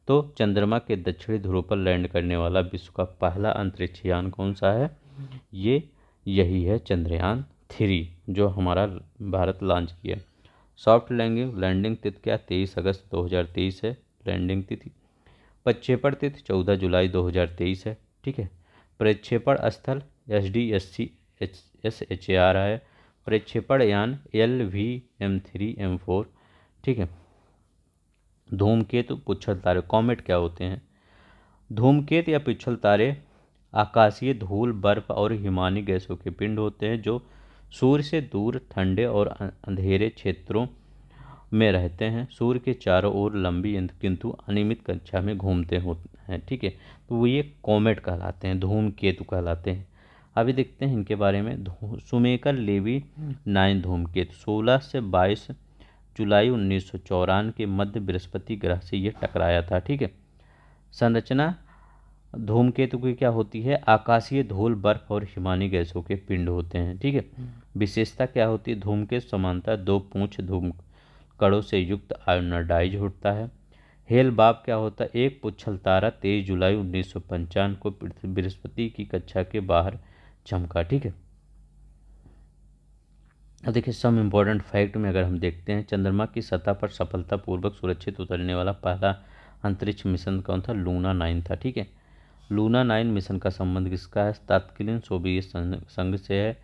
S1: तो चंद्रमा के दक्षिणी ध्रुव पर लैंड करने वाला विश्व का पहला अंतरिक्ष यान कौन सा है ये यही है चंद्रयान थ्री जो हमारा भारत लॉन्च किया सॉफ्ट लैंडिंग लैंडिंग तिथि क्या तेईस अगस्त 2023 है लैंडिंग तिथि प्रक्षेपण तिथि चौदह जुलाई 2023 है ठीक है प्रक्षेपण स्थल S D S C S H A R आर है प्रक्षेपण यान L V M three M four ठीक है धूमकेतु पुच्छल तारे कॉमेट क्या होते हैं धूमकेत या पिछल तारे आकाशीय धूल बर्फ और हिमानी गैसों के पिंड होते हैं जो सूर्य से दूर ठंडे और अं-, अंधेरे क्षेत्रों में रहते हैं सूर्य के चारों ओर लंबी किंतु अनियमित कक्षा में घूमते होते हैं ठीक है तो वो ये कॉमेट कहलाते हैं धूमकेतु कहलाते हैं अभी देखते हैं इनके बारे में सुमेकर लेवी नाइन धूमकेतु सोलह से बाईस जुलाई उन्नीस के मध्य बृहस्पति ग्रह से ये टकराया था ठीक है संरचना धूमकेतु की क्या होती है आकाशीय धूल बर्फ और हिमानी गैसों के पिंड होते हैं ठीक है विशेषता क्या होती है धूम के समानता दो पूंछ धूम कड़ों से युक्त आयोनाडाइज होता है हेल बाप क्या होता है एक पुच्छल तारा तेईस जुलाई उन्नीस को बृहस्पति की कक्षा के बाहर चमका ठीक है अब देखिए सम इम्पोर्टेंट फैक्ट में अगर हम देखते हैं चंद्रमा की सतह पर सफलतापूर्वक सुरक्षित उतरने वाला पहला अंतरिक्ष मिशन कौन था लूना नाइन था ठीक है लूना नाइन मिशन का संबंध किसका है तत्कालीन सोवियत संघ से है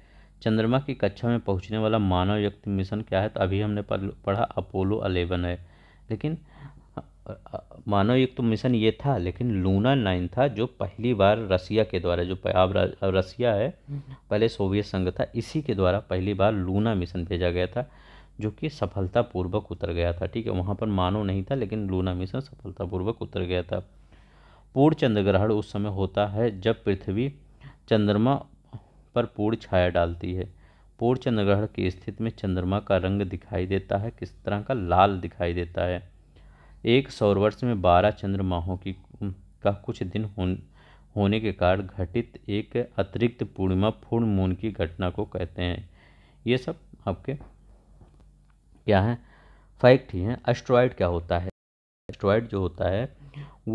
S1: चंद्रमा की कक्षा में पहुंचने वाला मानव व्यक्ति मिशन क्या है तो अभी हमने पढ़ा अपोलो अलेवन है लेकिन मानव युक्त तो मिशन ये था लेकिन लूना नाइन था जो पहली बार रसिया के द्वारा जो अब रसिया है पहले सोवियत संघ था इसी के द्वारा पहली बार लूना मिशन भेजा गया था जो कि सफलतापूर्वक उतर गया था ठीक है वहाँ पर मानव नहीं था लेकिन लूना मिशन सफलतापूर्वक उतर गया था पूर्ण चंद्र ग्रहण उस समय होता है जब पृथ्वी चंद्रमा पर पूर्ण छाया डालती है पूर्ण चंद्रग्रहण की स्थिति में चंद्रमा का रंग दिखाई देता है किस तरह का लाल दिखाई देता है एक सौर वर्ष में बारह चंद्रमाहों की का कुछ दिन होन, होने के कारण घटित एक अतिरिक्त पूर्णिमा पूर्ण मून की घटना को कहते हैं ये सब आपके क्या हैं फैक्ट ही हैं एस्ट्रॉयड क्या होता है एस्ट्रॉयड जो होता है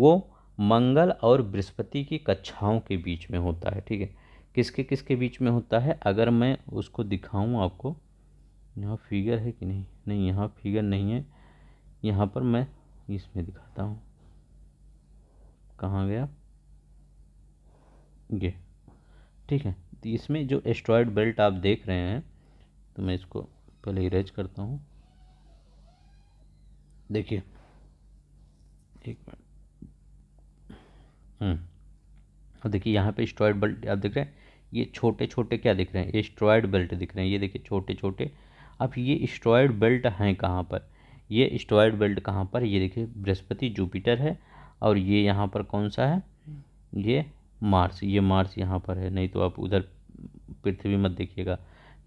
S1: वो मंगल और बृहस्पति की कक्षाओं के बीच में होता है ठीक है किसके किसके बीच में होता है अगर मैं उसको दिखाऊं आपको यहाँ फिगर है कि नहीं नहीं यहाँ फिगर नहीं है यहाँ पर मैं इसमें दिखाता हूँ कहाँ गया ये ठीक है तो इसमें जो एस्ट्रॉयड बेल्ट आप देख रहे हैं तो मैं इसको पहले इरेज करता हूँ देखिए एक मिनट हम्म। देखिए यहाँ पे स्ट्रॉयड बल्ट आप देख रहे हैं ये छोटे छोटे क्या दिख रहे हैं एस्ट्रॉयड बेल्ट दिख रहे हैं ये देखिए छोटे छोटे अब ये एस्ट्रॉयड बेल्ट हैं कहाँ पर ये एस्ट्रॉयड बेल्ट कहाँ पर ये देखिए बृहस्पति जुपिटर है और ये यहाँ पर कौन सा है ये मार्स ये मार्स यहाँ पर है नहीं तो आप उधर पृथ्वी मत देखिएगा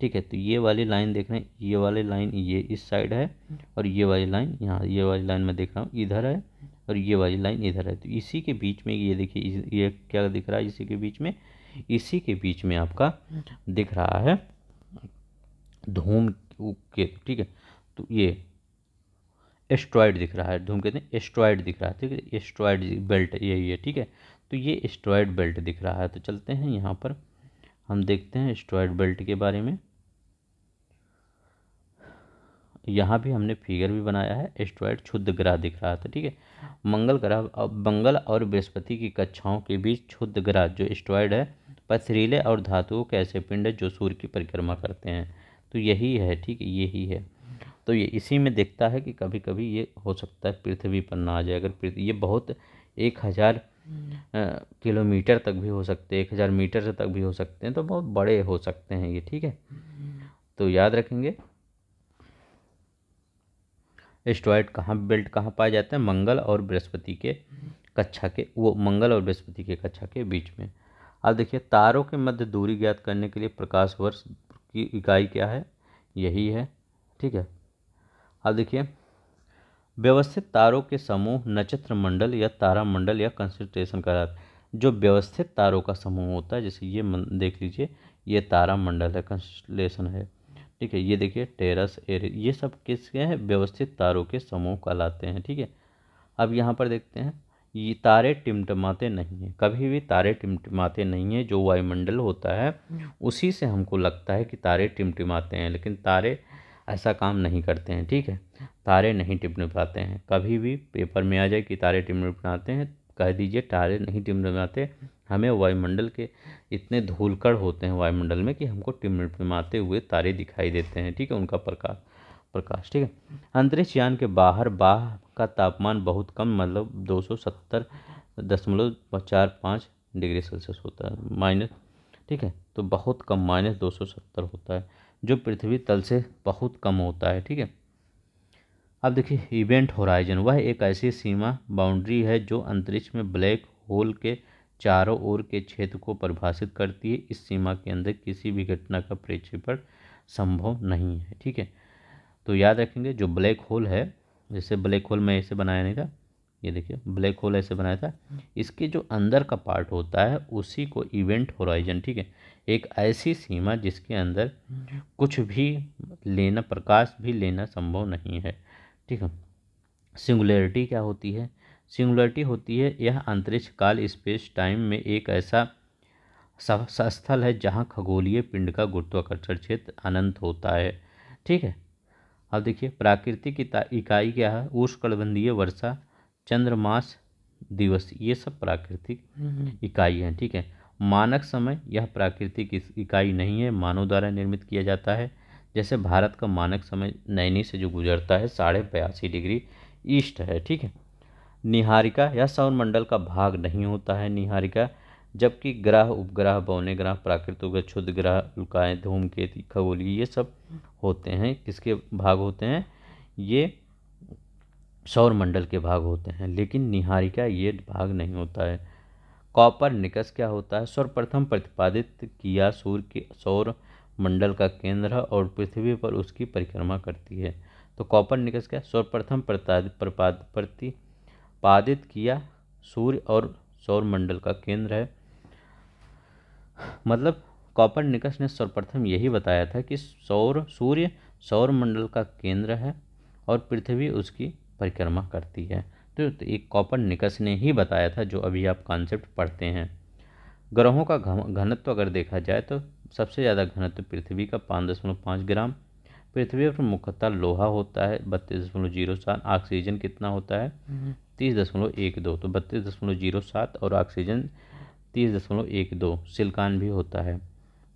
S1: ठीक है तो ये वाली लाइन देख रहे हैं ये वाली लाइन ये इस साइड है और ये वाली लाइन यहाँ ये वाली लाइन मैं देख रहा हूँ इधर है और ये वाली लाइन इधर है तो इसी के बीच में ये देखिए ये क्या दिख रहा है इसी के बीच में इसी के बीच में आपका दिख रहा है धूम के ठीक है तो ये एस्ट्रॉयड दिख रहा है धूम कहते हैं एस्ट्रॉयड दिख रहा है ठीक है एस्ट्रॉयड बेल्ट यही है ठीक है तो ये एस्ट्रॉयड बेल्ट दिख रहा है तो चलते हैं यहाँ पर हम देखते हैं एस्ट्रॉयड बेल्ट के बारे में यहाँ भी हमने फिगर भी बनाया है एस्ट्रॉयड क्षुद्ध ग्रह दिख रहा था ठीक है मंगल ग्रह मंगल और बृहस्पति की कक्षाओं के बीच क्षुद्ध ग्रह जो एस्ट्रॉयड है पथरीले और धातुओं के ऐसे पिंड जो सूर्य की परिक्रमा करते हैं तो यही है ठीक है यही है तो ये इसी में देखता है कि कभी कभी ये हो सकता है पृथ्वी पर ना आ जाए अगर ये बहुत एक हज़ार किलोमीटर तक भी हो सकते हैं एक हज़ार मीटर से तक भी हो सकते हैं तो बहुत बड़े हो सकते हैं ये ठीक है तो याद रखेंगे एस्ट्रॉयड कहाँ बेल्ट कहाँ पाए जाते हैं मंगल और बृहस्पति के कक्षा के वो मंगल और बृहस्पति के कक्षा के बीच में अब देखिए तारों के मध्य दूरी ज्ञात करने के लिए प्रकाश वर्ष की इकाई क्या है यही है ठीक है अब देखिए व्यवस्थित तारों के समूह नक्षत्र मंडल या तारामंडल या कंसंट्रेशन का जो व्यवस्थित तारों का समूह होता है जैसे ये देख लीजिए ये तारामंडल है कंसलेशन है ठीक है ये देखिए टेरस एरे ये सब किसके हैं व्यवस्थित तारों के समूह कहलाते हैं ठीक है अब यहाँ पर देखते हैं ये तारे टिमटमाते नहीं हैं कभी भी तारे टिमटिमाते नहीं हैं जो वायुमंडल होता है उसी से हमको लगता है कि तारे टिमटिमाते हैं लेकिन तारे ऐसा काम नहीं करते हैं ठीक है तारे नहीं टिमटिमाते हैं कभी भी पेपर में आ जाए कि तारे टिमटिमाते हैं कह दीजिए तारे नहीं टिमटिमाते हमें वायुमंडल के इतने धूलकण होते हैं वायुमंडल में कि हमको टिमटिमाते हुए तारे दिखाई देते हैं ठीक है उनका प्रकाश प्रकाश ठीक है अंतरिक्ष यान के बाहर बाह का तापमान बहुत कम मतलब दो सौ सत्तर दशमलव चार पाँच डिग्री सेल्सियस होता है माइनस ठीक है तो बहुत कम माइनस दो सौ सत्तर होता है जो पृथ्वी तल से बहुत कम होता है ठीक है अब देखिए इवेंट होराइजन वह एक ऐसी सीमा बाउंड्री है जो अंतरिक्ष में ब्लैक होल के चारों ओर के क्षेत्र को परिभाषित करती है इस सीमा के अंदर किसी भी घटना का प्रेक्षेपण संभव नहीं है ठीक है तो याद रखेंगे जो ब्लैक होल है जैसे ब्लैक होल में ऐसे बनाया नहीं था ये देखिए ब्लैक होल ऐसे बनाया था इसके जो अंदर का पार्ट होता है उसी को इवेंट होराइजन ठीक है एक ऐसी सीमा जिसके अंदर कुछ भी लेना प्रकाश भी लेना संभव नहीं है ठीक है सिंगुलरिटी क्या होती है सिंगुलरिटी होती है यह अंतरिक्ष काल स्पेस टाइम में एक ऐसा स्थल है जहाँ खगोलीय पिंड का गुरुत्वाकर्षण क्षेत्र अनंत होता है ठीक है अब देखिए प्राकृतिक इकाई क्या है उष्णकड़बंधीय वर्षा चंद्रमास दिवस ये सब प्राकृतिक हम्म, हम्म। इकाई हैं ठीक है मानक समय यह प्राकृतिक इकाई नहीं है मानव द्वारा निर्मित किया जाता है जैसे भारत का मानक समय नैनी से जो गुजरता है साढ़े बयासी डिग्री ईस्ट है ठीक है निहारिका या सौर मंडल का भाग नहीं होता है निहारिका जबकि ग्रह उपग्रह बौने ग्रह प्राकृतिक ग्रह ग्रह लुकाएँ धूमकेतु खगोली ये सब होते हैं किसके भाग होते हैं ये सौर मंडल के भाग होते हैं लेकिन निहारिका ये भाग नहीं होता है कॉपर निकस क्या होता है सर्वप्रथम प्रतिपादित किया सूर्य के सौर मंडल का केंद्र है और पृथ्वी पर उसकी परिक्रमा करती है तो कॉपर निकस क्या सर्वप्रथम प्रपाद प्रतिपादित किया सूर्य और सौर मंडल का केंद्र है मतलब कॉपर निकस ने सर्वप्रथम यही बताया था कि सौर सूर्य सौर मंडल का केंद्र है और पृथ्वी उसकी परिक्रमा करती है तो एक कॉपर निकस ने ही बताया था जो अभी आप कॉन्सेप्ट पढ़ते हैं ग्रहों का घनत्व अगर देखा जाए तो सबसे ज़्यादा घनत्व पृथ्वी का पाँच दशमलव पाँच ग्राम पृथ्वी पर मुख्यतः लोहा होता है बत्तीस दशमलव जीरो सात ऑक्सीजन कितना होता है हम्म। तीस दशमलव एक दो तो बत्तीस दशमलव जीरो सात और ऑक्सीजन तीस दशमलव एक दो सिल्कान भी होता है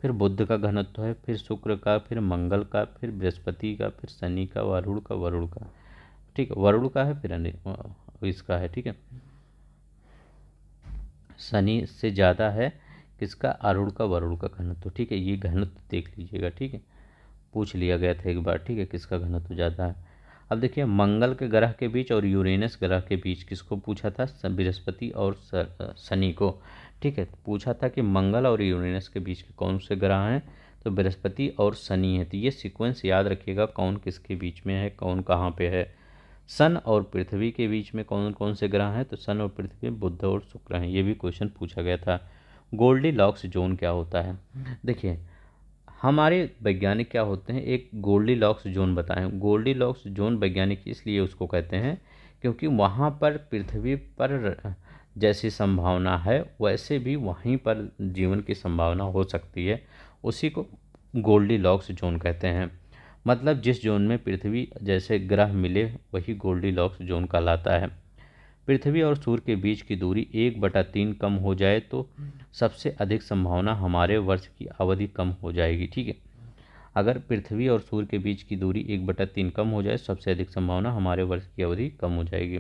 S1: फिर बुद्ध का घनत्व है फिर शुक्र का फिर मंगल का फिर बृहस्पति का फिर शनि का वरुण का वरुण का ठीक है वरुण का है फिर इसका है ठीक है शनि से ज़्यादा है किसका अरुण का वरुण का घनत्व ठीक है ये घनत्व देख लीजिएगा ठीक है पूछ लिया गया था एक बार ठीक है किसका घनत्व ज़्यादा है अब देखिए मंगल के ग्रह के बीच और यूरेनस ग्रह के बीच किसको पूछा था बृहस्पति और शनि को ठीक है पूछा था कि मंगल और यूरेनस के बीच के कौन से ग्रह हैं तो बृहस्पति और शनि है तो ये सीक्वेंस याद रखिएगा कौन किसके बीच में है कौन कहाँ पे है सन और पृथ्वी के बीच में कौन कौन से ग्रह हैं तो सन और पृथ्वी बुद्ध और शुक्र हैं ये भी क्वेश्चन पूछा गया था गोल्डी लॉक्स जोन क्या होता है देखिए हमारे वैज्ञानिक क्या होते हैं एक गोल्डी लॉक्स जोन बताएं गोल्डी लॉक्स जोन वैज्ञानिक इसलिए उसको कहते हैं क्योंकि वहाँ पर पृथ्वी पर जैसी संभावना है वैसे भी वहीं पर जीवन की संभावना हो सकती है उसी को गोल्डी लॉक्स जोन कहते हैं मतलब जिस जोन में पृथ्वी जैसे ग्रह मिले वही गोल्डी लॉक्स जोन कहलाता है पृथ्वी और सूर्य के बीच की दूरी एक बटा तीन कम हो जाए तो सबसे अधिक संभावना हमारे वर्ष की अवधि कम हो जाएगी ठीक है अगर पृथ्वी और सूर्य के बीच की दूरी एक बटा तीन कम हो जाए सबसे अधिक संभावना हमारे वर्ष की अवधि कम हो जाएगी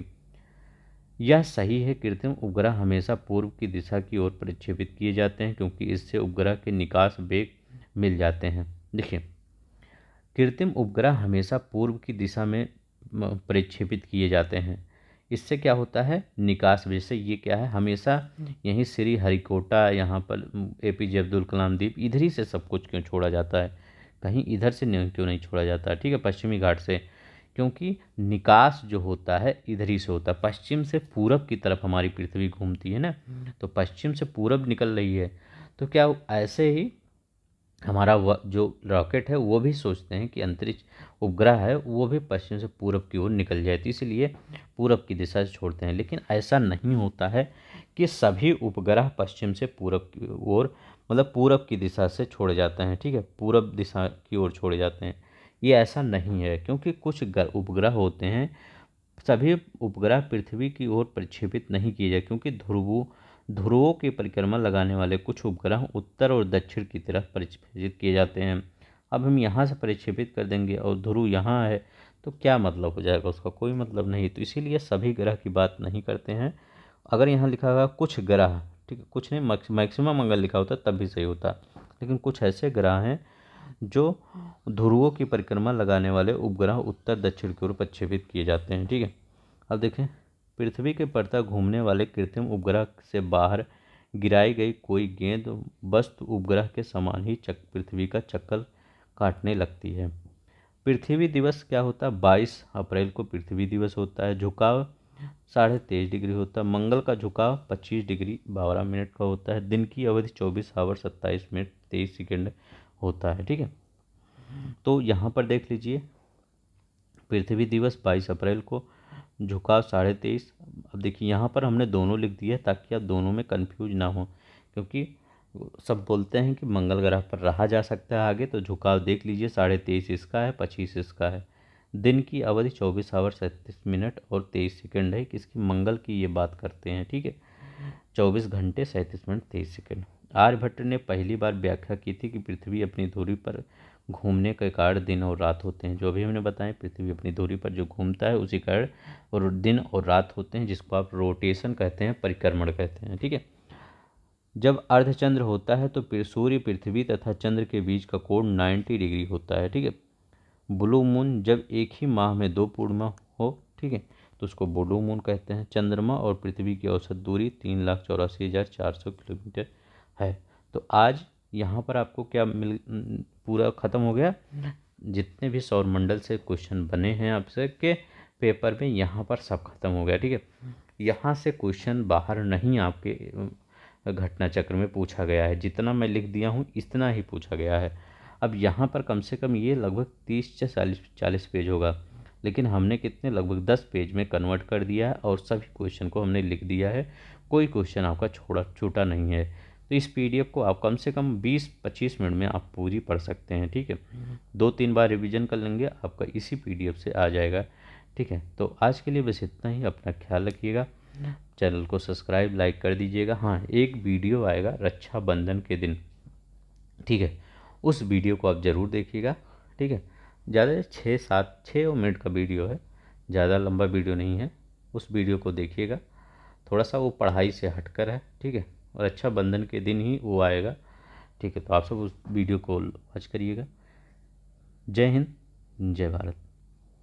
S1: यह सही है कृत्रिम उपग्रह हमेशा पूर्व की दिशा की ओर प्रक्षेपित किए जाते हैं क्योंकि इससे उपग्रह के निकास वेग मिल जाते हैं देखिए कृत्रिम उपग्रह हमेशा पूर्व की दिशा में प्रक्षेपित किए जाते हैं इससे क्या होता है निकास वजह से ये क्या है हमेशा यहीं श्री हरिकोटा यहाँ पर ए पी जे अब्दुल कलाम द्वीप इधर ही से सब कुछ क्यों छोड़ा जाता है कहीं इधर से नहीं क्यों नहीं छोड़ा जाता ठीक है पश्चिमी घाट से क्योंकि निकास जो होता है इधर ही से होता है पश्चिम से पूरब की तरफ हमारी पृथ्वी घूमती है ना हम्म। तो पश्चिम से पूरब निकल रही है तो क्या ऐसे ही हमारा व जो रॉकेट है वो भी सोचते हैं कि अंतरिक्ष उपग्रह है वो भी पश्चिम से पूरब की ओर निकल जाए तो इसलिए पूरब की दिशा से छोड़ते हैं लेकिन ऐसा नहीं होता है कि सभी उपग्रह पश्चिम से पूरब की ओर मतलब पूरब की दिशा से छोड़े जाते हैं ठीक है पूरब दिशा की ओर छोड़े जाते हैं ये ऐसा नहीं है क्योंकि कुछ उपग्रह होते हैं सभी उपग्रह पृथ्वी की ओर प्रक्षेपित नहीं किए जाए क्योंकि ध्रुवों ध्रुवों की परिक्रमा लगाने वाले कुछ उपग्रह उत्तर और दक्षिण की तरफ परिक्षेपित किए जाते हैं अब हम यहाँ से परिक्षेपित कर देंगे और ध्रुव यहाँ है तो क्या मतलब हो जाएगा उसका कोई मतलब नहीं तो इसीलिए सभी ग्रह की बात नहीं करते हैं अगर यहाँ लिखा होगा कुछ ग्रह ठीक है कुछ नहीं मैक्सिमम अगर लिखा होता तब भी सही होता लेकिन कुछ ऐसे ग्रह हैं जो ध्रुवों की परिक्रमा लगाने वाले उपग्रह उत्तर दक्षिण की ओर प्रक्षेपित किए जाते हैं ठीक है अब देखें पृथ्वी के परतः घूमने वाले कृत्रिम उपग्रह से बाहर गिराई गई कोई गेंद वस्तु उपग्रह के समान ही चक पृथ्वी का चक्कर काटने लगती है पृथ्वी दिवस क्या होता है बाईस अप्रैल को पृथ्वी दिवस होता है झुकाव साढ़े तेईस डिग्री होता है मंगल का झुकाव पच्चीस डिग्री बारह मिनट का होता है दिन की अवधि चौबीस आवर सत्ताईस मिनट तेईस सेकेंड होता है ठीक है तो यहाँ पर देख लीजिए पृथ्वी दिवस बाईस अप्रैल को झुकाव साढ़े तेईस अब देखिए यहाँ पर हमने दोनों लिख दिया है ताकि आप दोनों में कन्फ्यूज ना हो क्योंकि सब बोलते हैं कि मंगल ग्रह पर रहा जा सकता है आगे तो झुकाव देख लीजिए साढ़े तेईस इसका है पच्चीस इसका है दिन की अवधि चौबीस आवर सैंतीस मिनट और तेईस सेकेंड है किसकी मंगल की ये बात करते हैं ठीक है चौबीस घंटे सैंतीस मिनट तेईस सेकेंड आर्यभट्ट ने पहली बार व्याख्या की थी कि पृथ्वी अपनी धूरी पर घूमने के कारण दिन और रात होते हैं जो भी हमने बताया पृथ्वी अपनी दूरी पर जो घूमता है उसी कारण और दिन और रात होते हैं जिसको आप रोटेशन कहते हैं परिक्रमण कहते हैं ठीक है जब अर्धचंद्र होता है तो सूर्य पृथ्वी तथा चंद्र के बीच का कोण नाइन्टी डिग्री होता है ठीक है ब्लू मून जब एक ही माह में दो पूर्णिमा हो ठीक है तो उसको ब्लू मून कहते हैं चंद्रमा और पृथ्वी की औसत दूरी तीन लाख चौरासी हज़ार चार सौ किलोमीटर है तो आज यहाँ पर आपको क्या मिल पूरा ख़त्म हो गया जितने भी सौर मंडल से क्वेश्चन बने हैं आपसे के पेपर में यहाँ पर सब खत्म हो गया ठीक है यहाँ से क्वेश्चन बाहर नहीं आपके घटना चक्र में पूछा गया है जितना मैं लिख दिया हूँ इतना ही पूछा गया है अब यहाँ पर कम से कम ये लगभग तीस से चालीस चालीस पेज होगा लेकिन हमने कितने लगभग दस पेज में कन्वर्ट कर दिया है और सभी क्वेश्चन को हमने लिख दिया है कोई क्वेश्चन आपका छोड़ा छूटा नहीं है तो इस पीडीएफ को आप कम से कम 20-25 मिनट में आप पूरी पढ़ सकते हैं ठीक है हम्म। दो तीन बार रिवीजन कर लेंगे आपका इसी पीडीएफ से आ जाएगा ठीक है तो आज के लिए बस इतना ही अपना ख्याल रखिएगा चैनल को सब्सक्राइब लाइक कर दीजिएगा हाँ एक वीडियो आएगा रक्षाबंधन के दिन ठीक है उस वीडियो को आप ज़रूर देखिएगा ठीक है ज़्यादा छः सात छः मिनट का वीडियो है ज़्यादा लंबा वीडियो नहीं है उस वीडियो को देखिएगा थोड़ा सा वो पढ़ाई से हटकर है ठीक है और अच्छा बंधन के दिन ही वो आएगा ठीक है तो आप सब उस वीडियो को वॉच करिएगा जय हिंद जय भारत